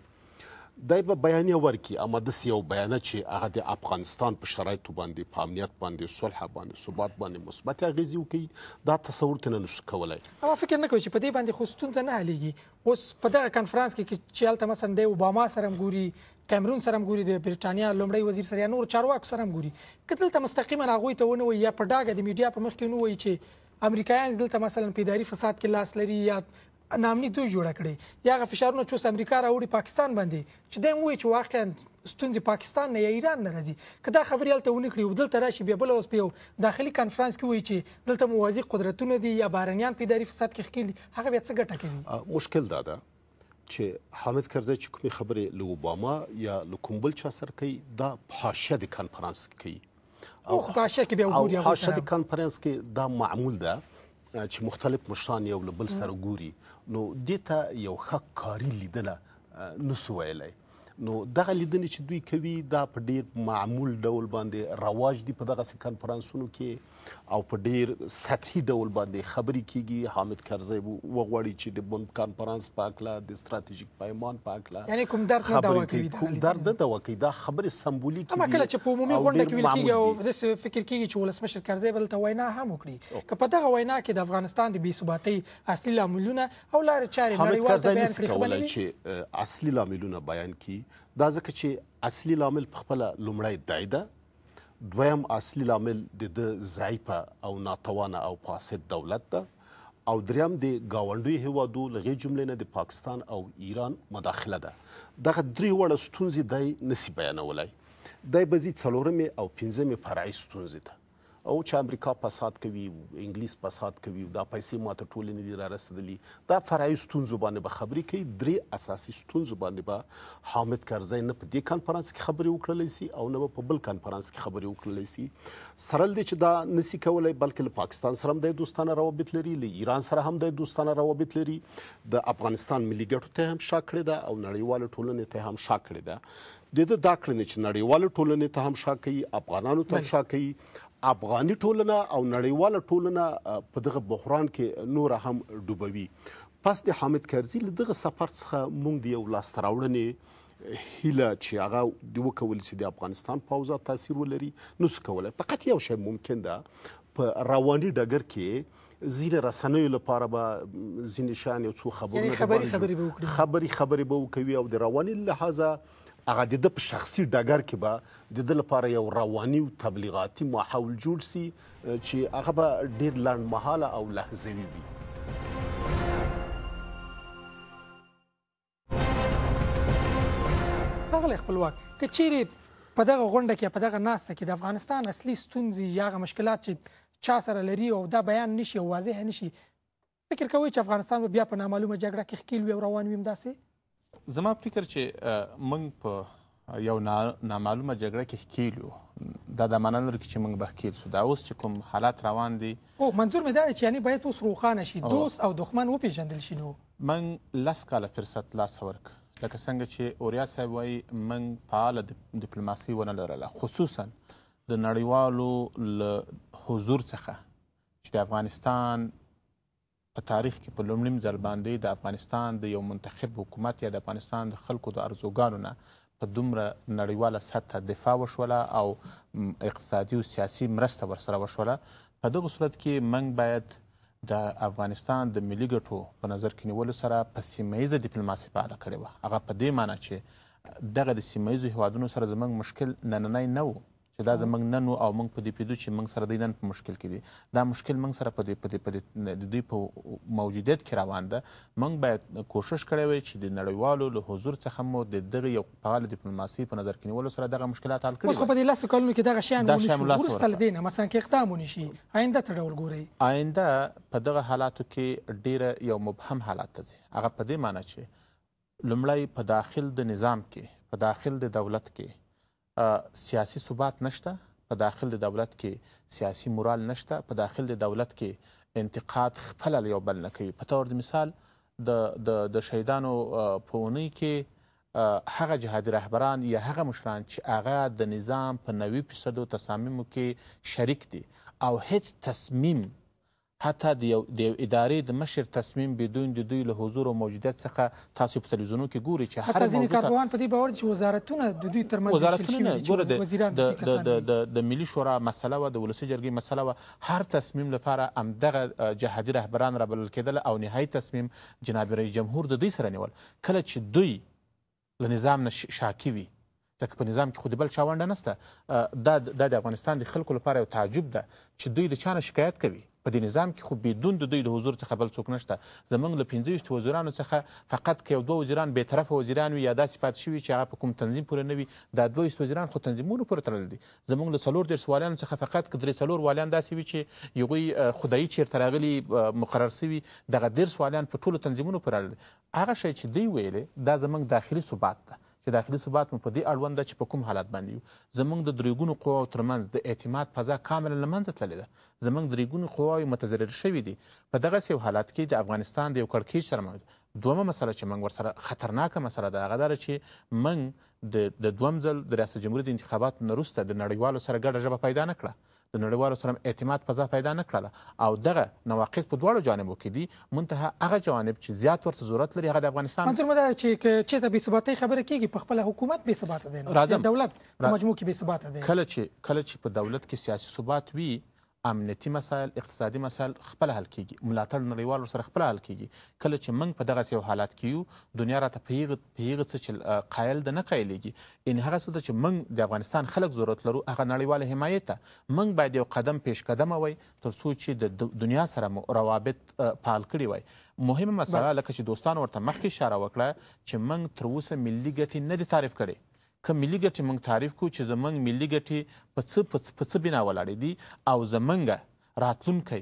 دای په بیان ورکي اما د سیو بیان چې هغه د افغانستان په شرایطو باندې په امنیت باندې صلح باندې ثبات باندې مثبت اغیزي وکړي دا تصور ته نه نشو کولای ما فکر نه کوم چې په دې باندې خوستون نه عليږي اوس په دغه کانفرنس کې چې حالت مثلا د اوباما سره مګوري کیمرون سره هم ګوري د برېټانیا لومړی وزیر سره یا نور چارواکو سره هم ګوري که دلته مستقیما هغوی ته ونه وایي یا په ډاګه د میډیا په مخ کې ونه وایي چې امریکایان دلته مثلا په اداري فساد کې لاس لري یا نامني دوی جوړ کړي یا هغه فشارونه چې امریکا راوړي پاکستان باندې چې دیم وایي چې واقعا ستونزې پاکستان نه یا ایران نه راځي که دا خبرې هلته ونه کړي دلته راشي بیا بله اوس په یو داخلي کانفرانس کې وایي چې دلته موازي قدرتونه دي یا بهرنیان په اداري فساد کې ښکېلي هغه بیا څه ګټه کوي مشکل دا ده چې حامد کرزی چې کومې خبرې له اوباما یا له کوم بل چا سره کوي دا پاشه د کانفرنس کوي او پاشه کې بیا وګوري او پاشه د کانفرنس کې دا معمول ده چې مختلف مشران یو له بل سره ګوري نو دیتا یو حق کاری لیدله نسو ویلای نو دغه لیدنې چې دوی کوي دا په ډیر معمول ډول باندې رواج دی په دغه کانفرنسونو کې او په ډیر سطحي ډول باندې خبري کیږي حامد کرزی وغوړي چې د بم کانفرنس پاکله د ستراتیژیک پیمان پاکله یعنی کوم درد نه دوا کوي کوم درد نه دوا کوي دا خبره سمبولیک دي کله چې په عمومي غونډه کې ویل کیږي او د فکر کیږي چې ولسمشر کرزی بل ته وینا هم وکړي که په دغه وینا کې د افغانستان د بي ثباتۍ اصلي لاملونه او لارې چارې نړیوال د بیان کړي خبرې چې اصلي لاملونه بیان کړي دا ځکه چې اصلي لامل په خپل لومړی دای ده دویم اصلي لامل د ضعیفه او ناتوانه او فاسد دولت ده او دریم د گاونډي هوادو لغې جملې نه د پاکستان او ایران مداخله ده دغه درې وړه ستونزې دای نسی بیانولای دای بزي څلورمې او پنځمې فرعي ستونزې ده او چې امریکا پاسات کوي انګلیس پاسات کوي دا پیسې ماته ټول نه دي رارسېدلي دا فرعي ستونزو باندې به خبرې کوي درې اساسي ستونزو باندې به حامد کرزی نه په دې کانفرنس کې خبرې وکړلې سي او نه په بل کانفرنس کې خبرې وکړلې سي سرل دي چې دا نسی کولای بلکې له پاکستان سره هم د دوستانه روابط لري له ایران سره هم د دوستانه روابط لري د افغانستان ملي ګټو ته هم شاکړه ده او نړیوال ټولنې ته هم شاکړه ده د دې دا کړنې چې نړیوال ټولنې ته هم شاکې افغانانو ته شاکې افغاني ټولنه او نړیواله ټولنه په دغه بحران کې نور هم ډوبوي پس د حامد کرزي له دغه سفر څخه مونږ د یو لاسته راوړنې هیله چې هغه د وکول چې د افغانستان پوزا تاثیر ولري نو سکوله فقط یو شی ممکن ده په رواني ډګر کې زیر رسنیو لپاره به ځینې شان یو څو خبرونه خبري خبري به وکړي خبري خبري به وکوي او د رواني لحاظه هغه د په شخصي ډګر کې به د د لپاره یو رواني او تبلیغاتي ماحول جوړ سي چې هغه به ډیر لنډ مهاله او لحظوي وي هغه خپلواک کچيري په دغه غونډه کې په دغه ناسته کې د افغانستان اصلي ستونزې یا مشکلات چې چا سره لري او دا بیان نشي واضح نشي فکر کوي چې افغانستان بیا په نامعلومه جګړه کې خکیل وي روان وي مداسه زما فکر چې موږ په یو نامعلومه جګړه کې ښکیل یو دا دا معنا نه لري چې موږ به ښکیل سو دا اوس چې کوم حالات روان دي او منظور مې دا دی چې یعنې باید اوس روښانه شي دوست او دښمن وپېژندل شي نو موږ لس کاله فرصت لاس ورک لکه څنګه چې اوریا صاحب وایي موږ فعاله ډیپلوماسي ونه لرله خصوصا د نړیوالو له حضور څخه چې د افغانستان په تاریخ کې په لومړي ځل باندې د افغانستان د یو منتخب حکومت یا د افغانستان د خلکو د ارزوګانو نه په دومره نړیواله سطحه دفاع وشوله او اقتصادي او سیاسي مرسته ورسره وشوله په دغه صورت کې موږ باید د افغانستان د ملي ګټو په نظر کې نیولو سره په سیمه ییزه ډیپلوماسي فعاله کړې وه هغه په دې معنی چې دغه د سیمه ییزو هیوادونو سره زموږ مشکل نننی نه و چې دا زموږ نن او موږ په دې پوهېدو چې موږ سره دوی نن په مشکل کې دي دا مشکل موږ سره په دې په دې په دې د دوی په موجودیت کې روان ده موږ باید کوشش کړی وی چې د نړیوالو له حضور څخه مو د دغه یو فعال ډیپلوماسي په نظر کې نیولو سره دغه مشکلات حل کړي اوس خو په دې لسو کلونو کې دغه شیان ونشي وروسته له دې نه مثلا کې اقدام ونشي آینده څه ډول ګورئ آینده په دغه حالاتو کې ډیره یو مبهم حالات ته ځي هغه په دې معنی چې لومړی په داخل د نظام کې په داخل د دولت کې سیاسي ثبات نشته په داخل د دولت کې سیاسي مورال نشته په داخل د دولت کې انتقاد خپله یو بل نه کوي په طور د مثال د د شهیدانو په اونۍ کې هغه جهادي رهبران یا هغه مشران چې هغه د نظام په 90 فیصدو تصامیمو کې شریک دي او هیڅ تصمیم حتی د یو د ادارې د مشر تصمیم بدون د دوی له حضور او موجودیت څخه تاسو په تلویزیونو کې ګوري چې هر ځینې کارپوهان په دې باور چې وزارتونه د دوی ترمنځ وزارتونه نه ګوره د ملي شورا مسله وه د ولسي جرګې مسله وه هر تصمیم لپاره همدغه جهادي رهبران رابلل کېدل او نهایي تصمیم جناب رئیس جمهور د دوی سره نیول کله چې دوی له نظام نه شاکي وي ځکه په نظام کې خو د بل چا ونډه نشته دا د افغانستان د خلکو لپاره یو تعجب ده چې دوی د چا نه شکایت کوي په دې نظام کې خو بدون د دوی د حضور څخه بل څوک نشته زموږ له پنځه ویشتو وزیرانو څخه فقط که یو دوه وزیران بېطرفه وزیران وي یا داسې پاتې شوي چې هغه په کوم تنظیم پورې نه وي دا دوه ویشت وزیران خو تنظیمونو پورې تړلي دي زموږ له څلور دېرش والیانو څخه فقط که درې څلور والیان داسې وي چې هغوی خدایي چېرته راغلي مقرر سوي دغه دېرش والیان په ټولو تنظیمونو پورې اړه لري هغه شی چې دوی ویلې دا زموږ داخلي ثبات ده چې داخلي ثبات مو په دې اړوند ده چې په کوم حالت باندې یو زموږ د درېګونو قواو ترمنځ د اعتماد فضا کاملا له منځه تللې ده زموږ درېګونو قواوې متضرر شوي دي په دغسې یو حالت کې د افغانستان د یو کړکېچ سره دومه مسله چې موږ ورسره خطرناکه مسله ده هغه داره چې موږ د دوم ځل د ریاست جمهوریت انتخاباتو نه وروسته د نړیوالو سره ګډه ژبه پیدا نه کړه د نړیوالو سره اعتماد فضا پیدا نه کړله او دغه نواقص په دواړو جانبو کې دي منتها هغه جانب چې زیات ورته ضرورت لري هغه د افغانستان منظور مده چې چېرته بې ثباتۍ خبره کېږي په خپله حکومت بې ثباته دی دولت په مجموع کې بې ثباته دی کله چې کله چې په دولت کې سیاسي ثبات وي امنیتي مسایل اقتصادي مسایل خپله حل کېږي ملاتړ نړیوال ورسره خپله حل کېږي کله چې موږ په دغسې یو حالات کې یو دنیا راته په هغه څه چې قایل ده نه قایلېږي یعنې هغه څه ده چې موږ د افغانستان خلک ضرورت لرو هغه نړیواله حمایې ته موږ باید یو قدم پیش قدمه وای تر څو چې د دنیا سره مو روابط فعال کړي وای مهمه مسله لکه چې دوستانو ورته مخکې اشاره وکړه چې موږ تر اوسه ملي ګټې نه دي تعریف کړې که ملي ګټې موږ تعریف کړو چې زموږ ملي ګټې په څه په څه بنا ولاړې دي او زموږ راتلونکی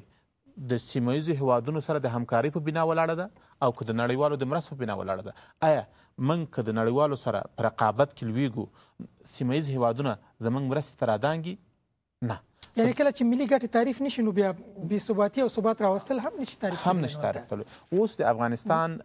د سیمه ییزو هیوادونو سره د همکارۍ په بنا ولاړه ده او که د نړیوالو د مرستو په بنا ولاړه ده آیا موږ که د نړیوالو سره په رقابت کې لویږو سیمه ییز هیوادونه زموږ مرستې ته رادانګي نه یعنې کله چې ملي ګټې تعریف نشي نو بیا بې ثباتي او ثبات راوستل هم نشي تعریف هم نشي تعریف اوس د افغانستان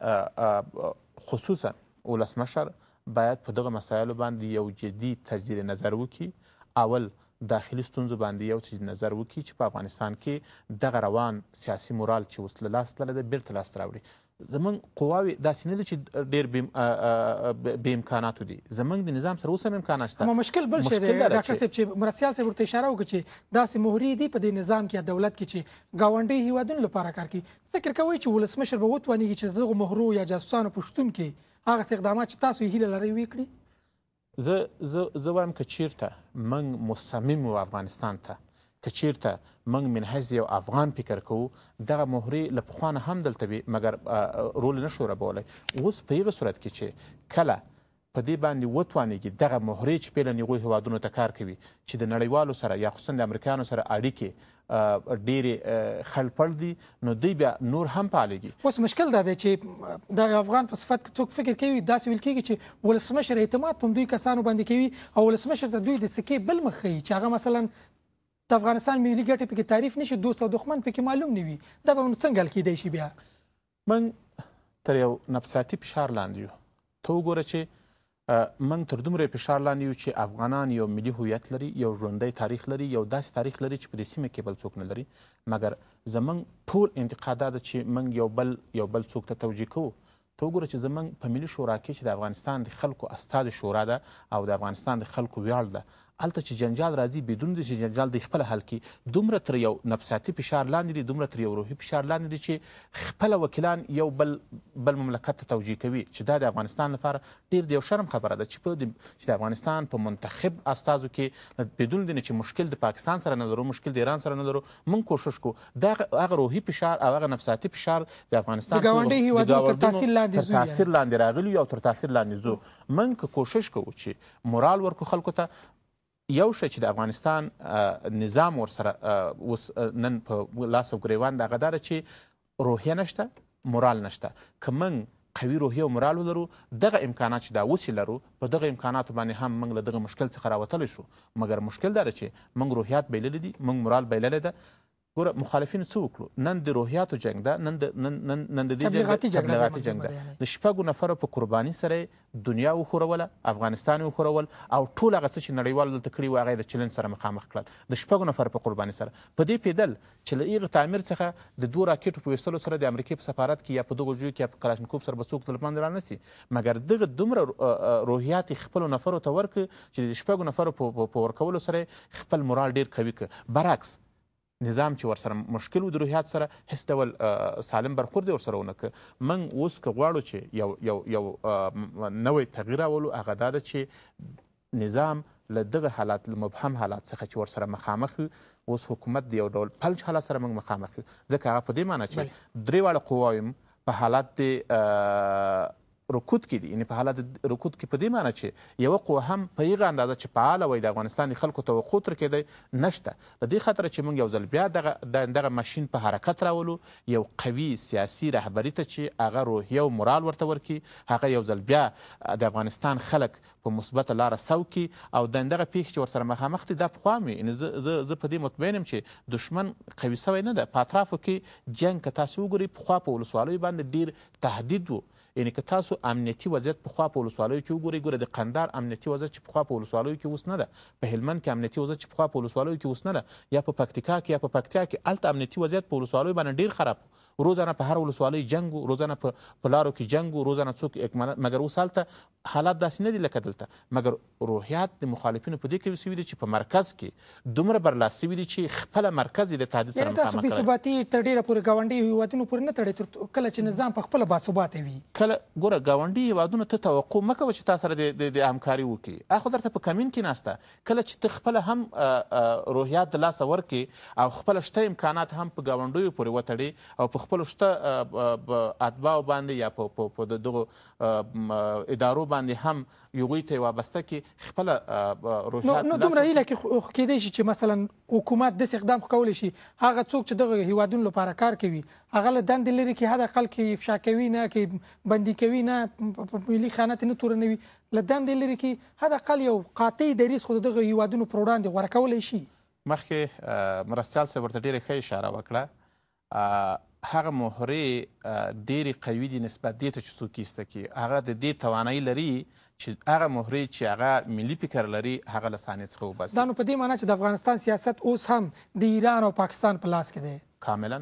خصوصا ولسمشر باید په دغه مسایلو باندې یو جدي تجدید نظر وکړي اول داخلي ستونزو باندې یو تجدید نظر وکړي چې په افغانستان کې دغه روان سیاسي مورال چې اوس له لاسه تللی دی بیرته لاسته راوړي زمونږ قواوې داسې نه دي چې ډېر بې امکاناتو دي زمونږ د نظام سره اوس هم امکانات شته مشکل بل شی دی ډاکټر صاحب چې مرستیال صاحب ورته اشاره وکړه چې داسې مهرې دي په دې نظام کې دولت کې چې ګاونډي هیوادونو لپاره کار کوي فکر کوي چې ولسمشر به وتوانیږي چې دغه مهرو یا جاسوسانو په شتون کې هغه اقدامات چې تاسو هیله لرئ وکړي زه زه زه وایم که چیرته من مصمم و افغانستان ته که چیرته من منحز یو افغان فکر کوو دغه مهرې له پخوانه هم دلته وي مګر رول نه شو ربولی اوس په هغه صورت کې چې کله په دې باندې وتوانېږي دغه مهرې چې پیلن هغوی هیوادونو ته کار کوي چې د نړیوالو سره یا خصوصا د امریکایانو سره اړیکې ډېرې خلپړ دي نو دوی بیا نور هم پالېږي اوس مشکل دا دی چې د افغان په صفت څوک فکر کوي داسې ویل کېږي چې ولسمشر اعتماد په دوی کسانو باندې کوي او ولسمشر ته دوی د سکې بل مخ ښیي چې هغه مثلا د افغانستان ملي ګټې پکې تعریف نشي دوست او دښمن پکې معلوم نه وي دا به څنګه حل کېدی شي بیا من تر یو نفساتي فشار لاندې یو ته وګوره چې موږ تر دومره فشار لاندې یو چې افغانان یو ملي هویت لري یو ژوندی تاریخ لري یو داسې تاریخ لري چې په دې سیمه کې بل څوک نه لري مګر زموږ ټول انتقاد دا ده چې موږ یو بل یو بل څوک ته توجیه کوو ته وګوره چې زموږ په ملي شورا کې چې د افغانستان د خلکو استازي شورا ده او د افغانستان د خلکو ویاړ ده الته چې جنجال راځي بدون د چې جنجال د خپل حل کې دومره تر یو نفسیاتي فشار لاندې دي دومره تر یو روحي فشار لاندې دي چې خپل وکیلان یو بل بل مملکت ته توجیه کوي چې دا د افغانستان لپاره ډیر د یو شرم خبره ده چې په چې د افغانستان په منتخب استازو کې بدون د چې مشکل د پاکستان سره نه لرو مشکل د ایران سره نه لرو مونږ کوشش کو دا هغه روحي فشار او هغه نفسیاتي فشار د افغانستان د ګاونډي هیوادونو تر تاثیر لاندې تر تاثیر لاندې راغلی او تر تاثیر لاندې زو مونږ کوشش کوو چې مورال ورکو خلکو ته یو شی چې د افغانستان نظام ورسره اوس نن په لاس او ګریوان دغه داره چې روحیه نشته مورال نشته که موږ قوي روحیه او مورال ولرو دغه امکانات چې دا اوسې لرو په دغه امکاناتو باندې هم موږ له دغه مشکل څخه راوتلی شو مګر مشکل دا ده چې موږ روحیات بایللی دي موږ مورال بایللی ده ګوره مخالفین څه وکړو نن د روحیاتو جنگ ده نن د نن نن د دې تبلیغاتي جنگ ده د شپږو نفرو په قرباني سره دنیا وښوروله افغانستان وښورول او ټول هغه څه چې نړیوال دلته کړي وو هغه د چلنج سره مخامخ کړل د شپږو نفر په قرباني سره په دې پیدل چې له ایرو تعمیر څخه د دوه راکټو په ویستلو سره د امریکې په سفارت کې یا په دغو ژیو کې یا په کلاشنکوف سره به څوک طالبان را نسي مګر دغه دومره روحیات خپلو نفرو ته ورکړه چې د شپږو نفرو په ورکولو سره خپل مورال ډیر قوي کړ برعکس نظام چې ورسره مشکل و د روحیات سره هیڅ ډول سالم برخورد یې ورسره ونه کړه من اوس که غواړو چې یو یو یو نوی تغییر راولو هغه دا ده چې نظام له دغه حالات له مبهم حالات څخه چې ورسره مخامخ اوس حکومت د یو ډول فلج حالات سره موږ مخامخ یو ځکه هغه په دې معنی چې درې واړه قواوې په حالت د رکود کې دي یعنې په حالت رکود کې په دې معنی چې یوه قوه هم په هغه اندازه چې فعاله وای د افغانستان د خلکو توقع تر کېدی نشته په دې خاطره چې موږ یو ځل بیا دغه دغه ماشین په حرکت راولو یو قوي سیاسي رهبري ته چې هغه روحیه او مورال ورته ورکړي هغه یو ځل بیا د افغانستان خلک په مثبته لاره سوکي او دغه پیښې چې ورسره مخامخ دي دا پخوا مې یعنې زه په دې مطمئن یم چې دښمن قوي سوی نه ده په اطرافو کې جنګ که تاسو وګورئ پخوا په ولسوالیو باندې ډېر تهدید و یعنې که تاسو امنیتي وضعیت پخوا په ولسوالیو کې وګورئ ګوره د قندهار امنیتي وضعیت چې پخوا په ولسوالیو کې اوس نه ده په هلمند کې امنیتي وضعیت چې پخوا په ولسوالیو کې اوس نه ده یا په پکتیکا کې یا په پکتیا کې هلته امنیتي وضعیت په ولسوالیو باندې ډېر خراب روزانه په هر ولسوالۍ جنګ روزانه په لارو کې جنګ روزانه څوک مګر اوس هلته حالات داسې نه دي لکه دلته مګر روحیات د مخالفینو په دې کې سوي دي چې په مرکز کې دومره برلاس سوي دي چې خپله مرکز یې د تهدید سره مخامخ کړی بېثباتي تر ډېره پورې ګاونډي هېوادونو پورې نه تړي تر کله چې نظام په خپله باثباته وي کله ګوره ګاونډي هېوادونو ته توقع مه کوه چې تا سره د همکاري وکړي خو درته په کمین کې ناسته کله چې ته خپله هم روحیات د لاسه ورکړي او خپله شته امکانات هم په ګاونډیو پورې وتړي او په په خپل شته اتباع باندې یا په د دغو ادارو باندې هم یوغوی ته وابسته کې خپل روحیات نو دومره هیله کې کېدای شي چې مثلا حکومت داسې اقدام کولی شي هغه څوک چې دغه هیوادونو لپاره کار کوي هغه له دندې لرې کې حداقل کې افشا کوي نه کې بندي کوي نه په ملي خانه ته نه تورنوي له دندې لرې کې حداقل یو قاطع دریځ خو دغه هیوادونو پر وړاندې غوره کولی شي مخکې مرستیال صاحب ورته ډېره ښه اشاره وکړه هغه مهرې ډېرې قوي دي نسبت دې ته چې څوک ایسته کي هغه د دې توانایي لري چې هغه مهرې چې هغه ملي فکر لري هغه له صحنې څخه وباسي دا نو په دې معنی چې د افغانستان سیاست اوس هم د ایران او پاکستان په لاس کې دی کاملا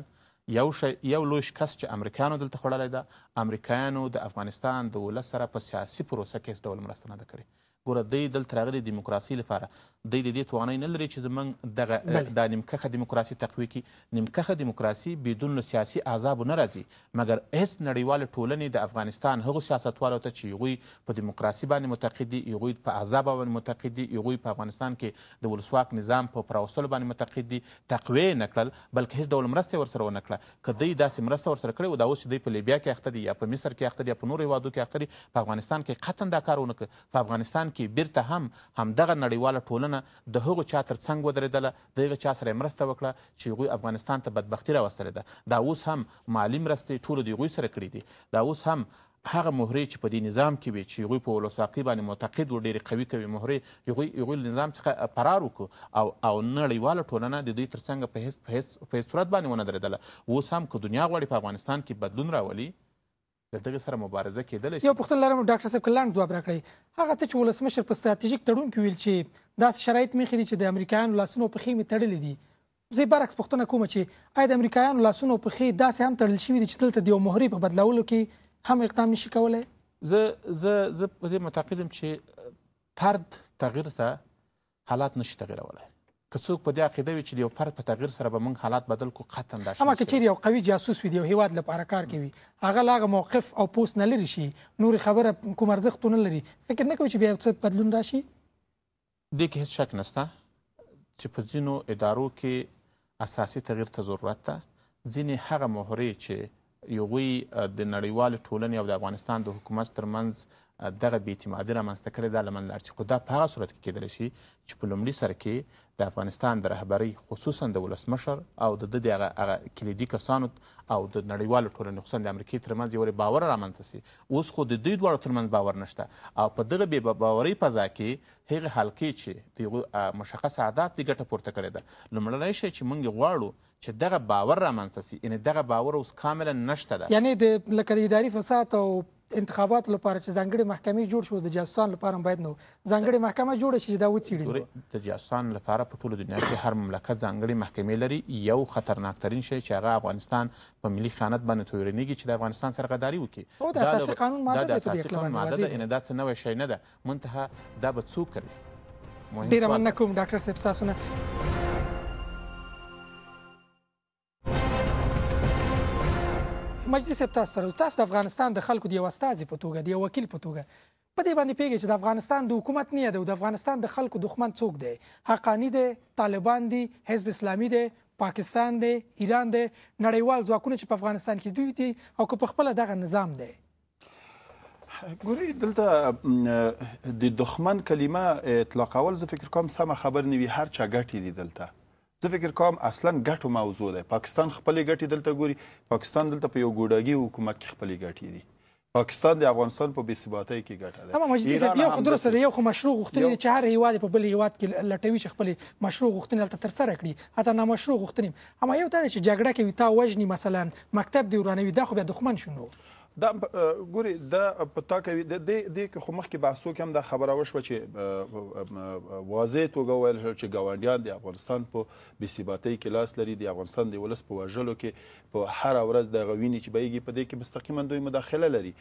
یو شی یو لوی شکست چې امریکایانو دلته خوړلی ده امریکایانو د افغانستان د ولس سره په سیاسي پروسه کې هېڅ ډول مرسته نه ده کړې ګوره دوی دلته راغلي دیموکراسي لپاره دی د دې توانایي نه لري چې زموږ دغه دا نیمکخه دیموکراسي تقویه کړي نیمکخه دیموکراسي بدون له سیاسي عذابو نه راځي مګر هیڅ نړیوالې ټولنې د افغانستان هغو سیاستوالو ته چې هغوی په دیموکراسي باندې معتقد دي هغوی په عذاب باندې معتقد دي هغوی په افغانستان کې د ولسواک نظام په پراوستلو باندې معتقد دي تقویه یې نه کړل بلکې هیڅ ډول مرسته یې ورسره ونه کړه که دوی داسې مرسته ورسره کړې وو دا اوس دوی په لیبیا کې اخته دي یا په مصر کې اخته دي یا په نورو هېوادو کې اخته دي په افغانستان کې قطعا دا کار ونه کړ په افغانستان کې بیرته هم همدغه نړیواله ټولنه ټولنه د هغو چا تر څنګ ودرېدله د هغه چا سره یې مرسته وکړه چې هغوی افغانستان ته بدبختي راوستلې ده دا اوس هم مالي مرستې ټولو د هغوی سره کړي دي دا اوس هم هغه مهرې چې په دې نظام کې وي چې هغوی په ولسواکۍ باندې معتقد و ډېرې قوي قوي مهرې هغوی هغوی له نظام څخه فرار وکړو او او نړیواله ټولنه د دوی تر څنګ په هیڅ په هیڅ صورت باندې ونه درېدله اوس هم که دنیا غواړي په افغانستان کې بدلون راولي د دغه سره مبارزه کېدلی شي یو پوښتنه لرم ډاکټر صاحب کلان جواب راکړئ هغه څه چې ولسمشر په ستراتیژیک تړون کې ویل چې داسې شرایط میخي دي چې د امریکایانو لاسونه او پښې مې تړلې دي زه برعکس پوښتنه کوم چې آیا د امریکایانو لاسونه او پښې داسې هم تړل شوي دي چې دلته د یو مهرې په بدلولو کې هم اقدام نشي کولی زه زه زه په دې معتقد یم چې طرد تغییر ته حالات نشي تغییرولی که څوک په دې عقیده وي چې د یو فرد په تغییر سره به موږ حالات بدل کړو قطعا دا همه که چیرې یو قوي جاسوس وي د یو هیواد لپاره کار کوي هغه له هغه موقف او پوست نه لرې شي نورې خبره کوم ارزښت ونه لري فکر نه کوي چې بیا یو څه بدلون راشي دې کې هېڅ شک نشته چې په ځینو ادارو کې اساسي تغییر ته ضرورت ده ځینې هغه مهرې چې یغوی د نړیوال ټولنې او د افغانستان د حکومت ترمنځ دغه بې اعتمادي رامنځته کړې ده لمن لار چې خو دا په هغه صورت کې کېدلی شي چې په لومړي سر کې د افغانستان د رهبرۍ خصوصا د ولسمشر او د ده د هغه هغه کلیدي کسانو او د نړیوالو ټولنې خصوصا د امریکې ترمنځ یو باور رامنځته سي اوس خو د دوی دواړو ترمنځ باور نشته او په دغه بې باورۍ فضا کې هغه حلقې چې د مشخص اهداف د ګټه پورته کړې ده لومړنی شی چې موږ غواړو چې دغه باور رامنځته سي یعنې دغه باور اوس کاملا نشته ده یعنې د لکه د اداري فساد او انتخاباتو لپاره چې ځانګړې محکمې جوړ شي اوس د جاسوسانو لپاره هم باید نه ځانګړې محکمه جوړه شي چې دا وڅېړي د جاسوسانو لپاره په ټوله دنیا کې هر مملکت ځانګړې محکمې لري یو خطرناکترین شی چې هغه افغانستان په ملي خیانت باندې تورنېږي چې د افغانستان سره غداري وکړي او د اساسي قانون ماده ده په دې قانون ماده ده یعنې دا څه نوی شی نه ده منتها دا به څوک کوي ډېره مننه کوم ډاکټر صاحب ستاسو نه مجلس سب تاسو سره تاسو د افغانستان د خلکو د یو استازي په توګه د یو وکیل په توګه په دې باندې پیږي چې د افغانستان د حکومت نه دی او د افغانستان د خلکو دښمن څوک دی حقانی دی طالبان دی حزب اسلامي دی پاکستان دی ایران دی نړیوال ځواکونه چې په افغانستان کې دوی دي او که په خپل دغه نظام دی ګوري دلته د دښمن کلمه اطلاقول زه فکر کوم سمه خبر نه وي هر چا ګټي دي دلته زه فکر کوم اصلا ګټو موضوع ده پاکستان خپلې ګټې دلته ګوري پاکستان دلته په یو ګوډاګي حکومت کې خپلې ګټې دي پاکستان د افغانستان په بیسباتۍ کې ګټه ده اما مجلس یو خو درسته دی یو خو مشروع غوښتنې دي چې هر هیواد په بل هیواد کې لټوي چې خپلې مشروع غوښتنې هلته ترسره کړي حتی نامشروع غوښتنې اما یو دا چې جګړه کوي تا وژني مثلا مکتب دې ورانوي دا خو بیا دښمن شو نو دا ګوري د پتا کوي د دې خو مخکې بحثو کې هم د خبره وشو چې واضح توګه ویل شو چې ګاونډیان د افغانستان په بېثباتۍ کې لاس لري د افغانستان د ولس په وژلو کې په هر ورځ د غوینې چې بهیږي په دې کې مستقیما دوی مداخله لري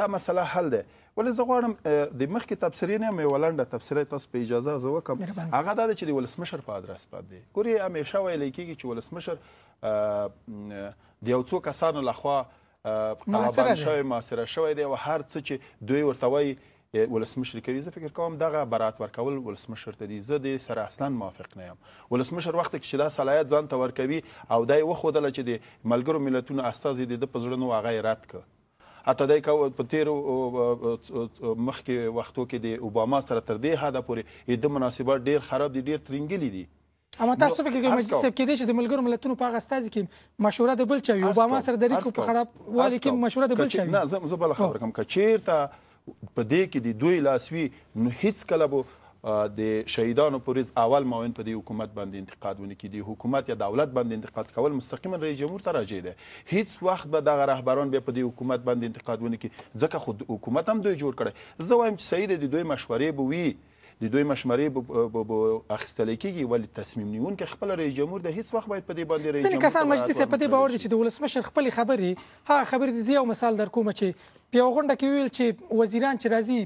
دا مسله حل ده ولې زه غواړم د مخکې تبصرې نه مې ولنډه تبصرې تاسو په اجازه زه وکم هغه دا ده چې د ولسمشر په آدرس باندې ګوري همیشه ویل کېږي چې ولسمشر د یو څو کسانو لخوا قلبان شوی معاصره شوی دی او هر څه چې دوی ورته وایي ولسمشر کوي زه فکر کوم دغه برات ورکول ولسمشر ته دی زه د سره اصلا موافق نه یم ولسمشر وخت کې چې دا صلاحیت ځان ته ورکوي او دای وښودله چې د ملګرو ملتونو استازي د په زړه نو هغه رد کړ حتی دای کو په تیر مخکې وختو کې د اوباما سره تر دې حده پورې د مناسبات ډیر خراب دي ډیر ترنګلی دي اما تاسو فکر کوئ مجلس صاحب کې دې چې د ملګرو ملتونو په هغه استازي کې مشوره د بل چا وي اوباما سره د اړیکو په خراب والي کې مشوره د بل چا وي نه زه زه بل خبره کوم که چیرته په دې کې د دوی لاسوي نو هیڅ کله به د شهیدانو پوریز اول معاون په دې حکومت باندې انتقاد ونه کیدی حکومت یا دولت باندې انتقاد کول مستقیما رئیس جمهور ته راځي ده هیڅ وخت به دغه رهبران بیا په دې حکومت باندې انتقاد ونه کی ځکه خود حکومت هم دوی جوړ کړي زه وایم چې سید د دوی مشورې به وي د دوی مشمرې به اخیستل کیږي ولې تصمیم نیون کې خپل رئیس جمهور د هیڅ وخت باید په دې باندې رئیس جمهور ځینې کسان مجلس په دې باور دي چې د ولسمشر خپل خبرې ها خبرې دي یو مثال در کوم چې په غونډه کې ویل چې وزیران چې راځي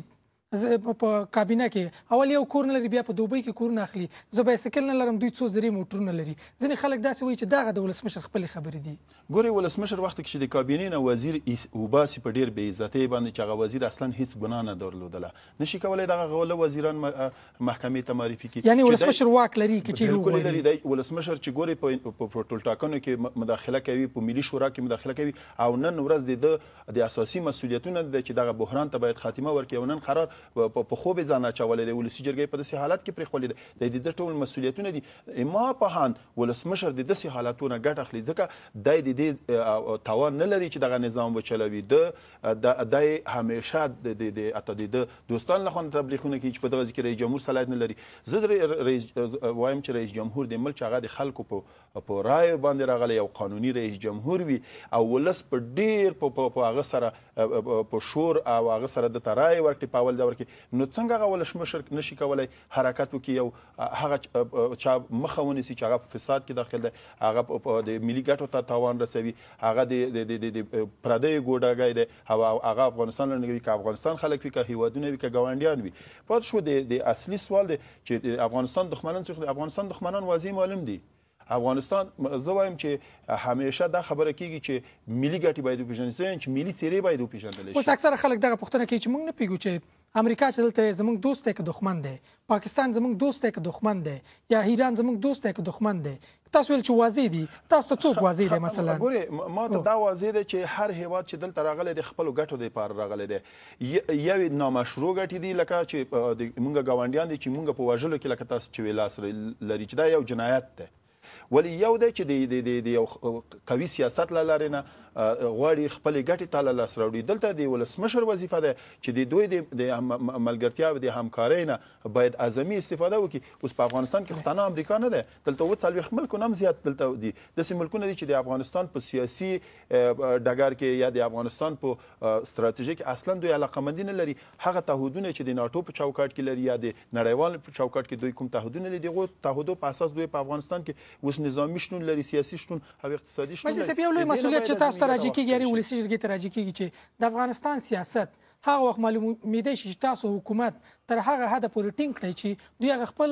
په کابینه کې اول یو کور نه لري بیا په دوبۍ کې کورونه اخلي زه بایسکل نه لرم دوی څو زری موټرونه لري ځینې خلک داسې وایي چې دغه د ولسمشر خپلې خبرې دي ګوري ولسمشر وخت کې چې د کابینې نه وزیر وباسي په ډیر بې عزتۍ باندې چې هغه وزیر اصلا هیڅ ګناه نه درلودله نشي کولای دغه غوله وزیران محکمې ته معرفي کړي یعنی ولسمشر واک لري کې چې بالکل لري د ولسمشر چې ګوري په پروتکول ټاکنو کې مداخله کوي په ملي شورا کې مداخله کوي او نن ورځ د د اساسي مسولیتونو د چې دغه بحران ته باید خاتمه ورکړي او نن قرار په خوب ځان اچولې د ولسی جرګې په داسې حالت کې پرې خولې د دې ټول مسولیتونه دي ما په هان ولسمشر د داسې حالاتونه ګټ اخلي ځکه د دې توان نه لري چې دغه نظام وچلوي د د همیشه د د اته د دوستان له خوان تبلیغونه کې چې په دغه ځکه رئیس جمهور صلاحیت نه لري زه رئیس وایم چې رئیس جمهور د ملک هغه د خلکو په په رای باندې راغلی یو قانوني رئیس جمهور وي او ولس په ډیر په هغه سره په شور او هغه سره د ترای ورکړي په اول دور ورکړي نو څنګه هغه ولشمشر نشي کولای حرکت وکړي یو هغه چا مخه ونیسي چې هغه په فساد کې داخل دی هغه د ملي ګټو ته تاوان رسوي هغه د د پردی ګوډاګي دی او هغه افغانستان لنګوي که افغانستان خلک وي که هیوادونه وي که ګاونډیان وي پات شو د اصلي سوال دی چې افغانستان دښمنان څخه افغانستان دښمنان واضح معلوم دي افغانستان زه وایم چې همیشه دا خبره کیږي چې ملي ګټې باید وپیژنل شي چې ملي سیرې باید وپیژندل شي اوس اکثره خلک دغه پوښتنه کوي چې موږ نه پیګو چې امریکا چې دلته زموږ دوست دی که دښمن دی پاکستان زموږ دوست دی که دښمن دی یا ایران زموږ دوست دی که دښمن دی تاسو ویل چې واضح دي تاسو ته څوک واضح دی مثلا ګوري ما ته دا واضح دی چې هر هیواد چې دلته راغلی دی خپل ګټو دی پار راغلی دی یو نامشروع ګټي دی لکه چې مونږ گاونډیان دي چې مونږ په وژلو کې لکه تاسو چې ویلاس لري چې دا یو جنایت دی ولی یو دی چې د یو قوي سیاست لاره نه غواړي خپل ګټې تعالی لاس راوړي دلته د ولسمشر وظیفه ده چې د دوی د ملګرتیا او د همکارۍ نه باید اعظمي استفاده وکړي اوس په افغانستان کې خو امریکا نه ده دلته و څلوېښت ملکونه هم زیات دلته دي داسې ملکونه دي چې د افغانستان په سیاسي ډګر کې یا د افغانستان په ستراتیژیک اصلا دوی علاقه مندي نه لري هغه تعهدونه چې د ناتو په چوکاټ کې لري یا د نړیوال په چوکاټ کې دوی کوم تعهدونه لري دغه تعهدو په اساس دوی په افغانستان کې اوس نظامی شتون لري سیاسي شتون او اقتصادي شتون لري مسؤلیت چې تاسو ته راځي کېږي یعنی ولسی جرګې ته راځي کېږي چې د افغانستان سیاست هغه وخت معلومیده شي چې تاسو حکومت تر هغه حده پورې ټینګ کړئ چې دوی هغه خپل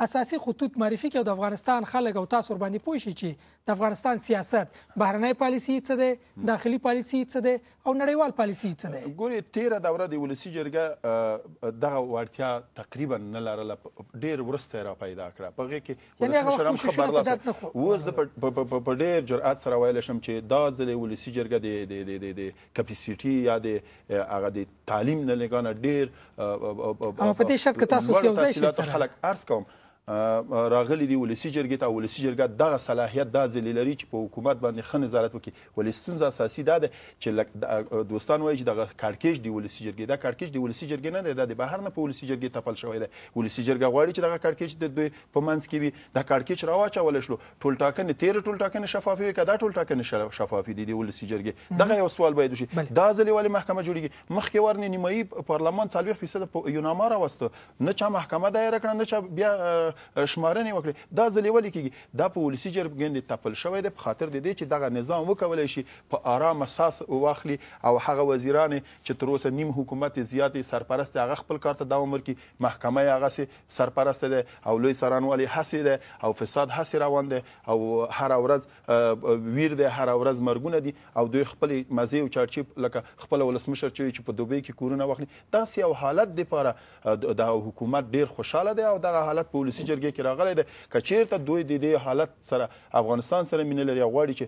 اساسي خطوط معرفي کې د افغانستان خلک او تاسو ور باندې پوه شئ چې د افغانستان سیاست بهرنۍ پالیسی څه ده داخلي پالیسی څه ده او نړیوال پالیسی څه ده ګوري 13 دوره د ولسی جرګه دغه وړتیا تقریبا نه لرله ډیر ورسته را پیدا کړه په غو کې ولسمشران خبر لاسه وز په ډیر جرأت سره ویل شم چې دا ځلې ولسی جرګه د د د د کپاسټي یا د هغه د تعلیم نه لګانه ډیر په دې شرط کې تاسو سیاسي خلک ارز کوم راغلي دي ولسی جرګې ته ولسی جرګه دغه صلاحیت دا ځلې لري چې په حکومت باندې ښه نظارت وکړي ولې ستونزه اساسي دا ده چې دوستان وایي چې دغه کارکیش دی ولسی جرګې دا کارکیش دی ولسی جرګې نه دی دا د بهر نه په ولسی جرګې تپل شوی دی ولسی جرګه غواړي چې دغه کارکیش د دوی په منځ کې وي دا کارکیش راواچول شلو ټول ټاکنې تیر ټول ټاکنې شفافي وي که دا ټول ټاکنې شفافي دي د ولسی جرګې دغه یو سوال باید وشي دا ځلې ولې محکمه جوړیږي مخکې ورنه نیمایي پارلمان 40% یوناما راوسته نه چا محکمه دایره کړه نه چا بیا شمارنې وکړي دا ځلې کیږي دا په ولسي جرګې تپل شوی دی په خاطر د دې چې دغه نظام وکولی شي په آرام اساس واخلي او هغه وزیران چې تر اوسه نیم حکومت زیاتې سرپرست هغه خپل کار ته دوام ورکړي محکمه یې هغسې سرپرست دی او لوی څارنوالي هسې دی او فساد هسې روان دی او هر ورځ ویر دی هر ورځ مرګونه دي او دوی خپل مزه او چارچیپ لکه خپل ولسمشر چې په دوبۍ کې کورونه واخلي داسې یو حالت دی لپاره د حکومت ډیر خوشاله دی او دغه حالت پولیسي ولسي جرګې کې راغلی دی که چېرته دوی د دې حالت سره افغانستان سره مینه لري او غواړي چې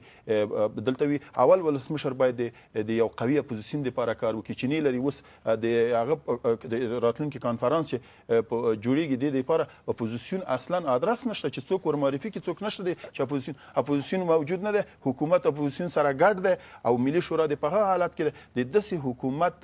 دلته وي اول ولسمشر باید د یو قوي اپوزیسیون دپاره کار وکړي چې نه لري اوس د هغه د راتلونکي کانفرانس چې جوړیږي د دپاره اپوزیسیون اصلا ادرس نشته چې څوک ورمعرفي کې څوک نشته دی چې اپوزیسیون اپوزیسیون موجود نه دی حکومت اپوزیسیون سره ګډ دی او ملي شورا د په هغه حالت کې د داسې حکومت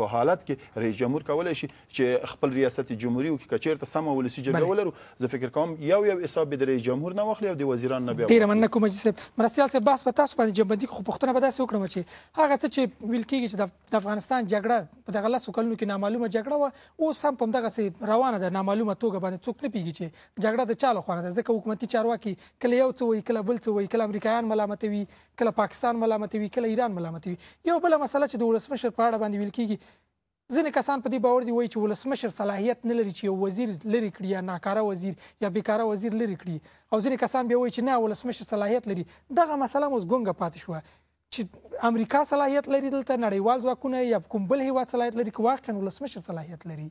په حالت کې رئیس جمهور کولی شي چې خپل ریاست چې جمهوریت او کچیرته سم ولسی جرګه ولرو زه فکر کوم یو یو حساب به د جمهور نه واخلي او د وزیران نه بیا ډیر مننه کوم چې مرسیال صاحب بحث په تاسو باندې جنبندي خو پښتنه به تاسو وکړم چې هغه څه چې ویل کیږي چې د افغانستان جګړه په دغه لاسو کلونو کې نامعلومه جګړه و اوس هم په دغه سي روانه ده نامعلومه توګه باندې څوک نه پیږي چې جګړه د چاله خوانه ده ځکه حکومتي چارواکي کله یو څه وایي کله بل څه وایي کله امریکایان ملامتوي کله پاکستان ملامتوي کله ایران ملامتوي یو بل مسله چې د ولسمشر په اړه باندې ویل کیږي ځینې کسان په دې باور دي وایي چې ولسمشر صلاحیت نه لري چې یو وزیر لري کړي یا ناکاره وزیر یا بیکاره وزیر لري کړي او ځینې کسان بیا وایي چې نه ولسمشر صلاحیت لري دغه مسله اوس ګونګه پاتې شوه چې امریکا صلاحیت لري دلته نړیوال ځواکونه یا کوم بل هیواد صلاحیت لري که واقعا ولسمشر صلاحیت لري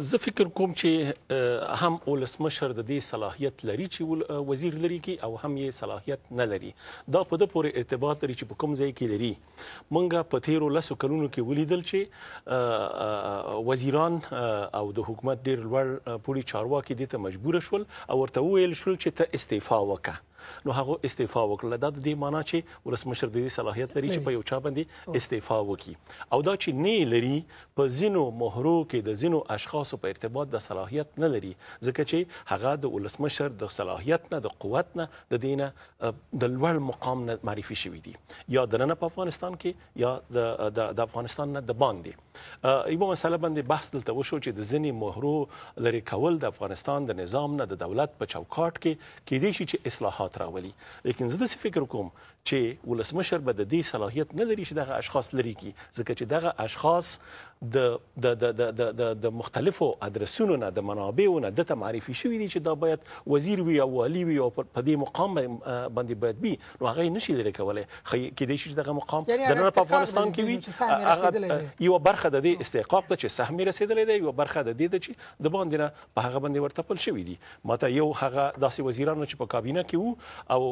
زه فکر کوم چې هم ولسمشر د دې صلاحیت لري چې وزیر لري کی او هم یې صلاحیت نه لري دا په د پورې ارتباط لري چې په کوم ځای کې لري مونږه په تیرو لسو کلونو کې ولیدل چې وزیران او د حکومت ډیر لوړ پوړي چارواکي دته مجبور شول او ورته ویل شول چې ته استعفا وکړه نو هغه استعفا وکړه دا د دې معنی چې ولسمشر د دې صلاحیت لري چې په یو چا باندې استعفا وکړي او دا چې نه لري په ځینو مهرو کې د ځینو اشخاصو په ارتباط د صلاحیت نه لري ځکه چې هغه د ولسمشر د صلاحیت نه د قوت نه د دینه د لوړ مقام نه معرفي شوی دي یا د نن په افغانستان کې یا د د افغانستان نه د باندې ایو مسله باندې بحث دلته وشو چې د ځینی مهرو لري کول د افغانستان د نظام نه د دولت په چوکاټ کې کې دي چې اصلاحات اصلاحات راولي لیکن زه د فکر کوم چې ولسمشر به د دې صلاحیت نه لري چې دغه اشخاص لري کی ځکه چې دغه اشخاص د د د د د د مختلفو ادرسونو نه د منابعو نه د تعریفي شوی دي چې دا باید وزیر وي او والی وي او په دې مقام باندې باید بي نو هغه نشي لري کولای کې دې چې دغه مقام د نن په افغانستان کې وي یو برخه د دې استحقاق ده چې سهم رسیدلې ده یو برخه د دې چې د باندې نه په هغه باندې ورتپل شوی دي ماته یو هغه داسې وزیرانو چې په کابینه کې وو او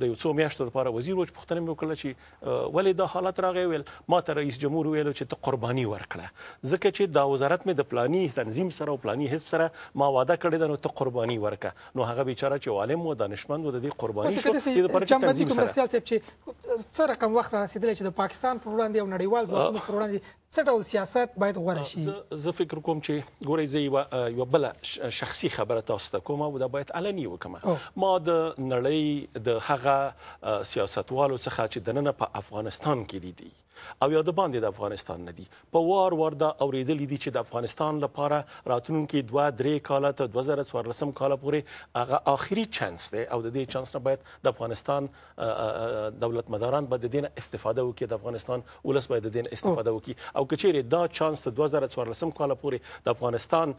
د یو څو میاشتو لپاره وزیر و چې پوښتنه مې وکړه چې ولې دا حالت راغی ویل ما ته رئیس جمهور ویل چې ته قرباني ورکړه ځکه چې دا وزارت مې د پلاني تنظیم سره او پلاني حزب سره ما وعده کړې ده نو ته قرباني ورکړه نو هغه بیچاره چې عالم و دانشمند و د دې قرباني شو د پرچې تنظیم سره چې څه رقم وخت رسیدلی چې د پاکستان پر وړاندې او نړیوال ځواکونو پر وړاندې څه ډول سیاست باید غوړ شي زه فکر کوم چې ګورې زه یو یو بل شخصي خبره تاسو ته کوم او دا باید علني وکم ما د نړۍ د هغه سیاستوالو څخه چې د نن په افغانستان کې دي دي او یاد باندې د افغانستان نه دي په وار وار دا اوریدلې دي چې د افغانستان لپاره راتلونکي 2 3 کال ته 2014 کال پورې هغه آخري چانس دی او د دې چانس نه باید د افغانستان دولت مداران باید دین استفاده وکړي د افغانستان ولس باید دین استفاده وکړي او او کچېره دا چانس ته 2014 کال پورې د افغانستان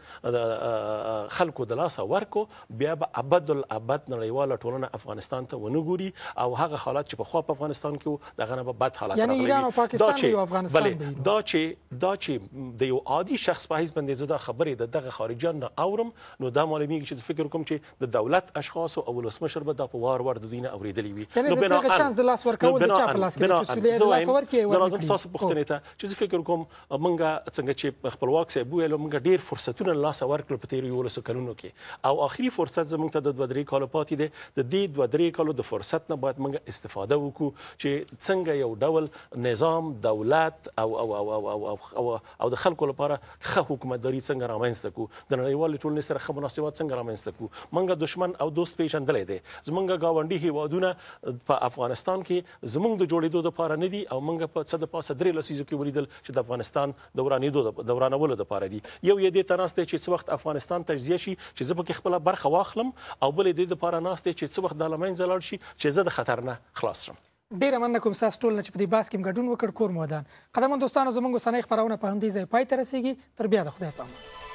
خلکو د لاسه ورکو بیا به ابد الابد نړیواله ټولنه افغانستان ته ونه ګوري او هغه حالات چې په خو په افغانستان کې وو دغه نه به بد حالات یعنی ایران او پاکستان یو افغانستان بله دا چې دا چې د یو عادي شخص په هیڅ باندې زده خبرې د دغه خارجيان نه اورم نو دا معلومیږي چې فکر کوم چې د دولت اشخاص او ولسمشر به د په وار وار د دینه اوریدلی وي نو بنا ان نو بنا ان زه لازم تاسو پوښتنه ته چې فکر کوم هم مونږه څنګه چې خپلواک صاحب ویل مونږه ډیر فرصتونه لاس ورکړل په تیر یولس کلونو کې او اخري فرصت زمونږ ته د دوه درې کال پاتې دي د دې دوه درې کالو د فرصت نه باید مونږه استفاده وکړو چې څنګه یو ډول نظام دولت او او او او او او, او, او د خلکو لپاره ښه حکومتداري څنګه رامنځته کړو د نړیوال ټولنې سره ښه مناسبات څنګه رامنځته کړو مونږه دشمن او دوست پیژندلې دي زمونږه گاونډي هیوادونه په افغانستان کې زمونږ د جوړېدو لپاره نه دي او مونږ په صد پاسه درې لسیزو کې ولیدل چې د افغانستان دورانیدو دورانولو لپاره دي یو یې د تناسته چې څو وخت افغانستان تجزیه شي چې زه پکې خپل برخه واخلم او بل دې د لپاره ناسته چې څو وخت د لمن زلال شي چې زه د خطر نه خلاص شم ډیره مننه کوم تاسو ټول چې په دې باس کې ګډون وکړ کور مودان قدمون دوستانو زمونږ سنې خبرونه په همدې ځای پای ته رسیدي تر بیا د خدای په امان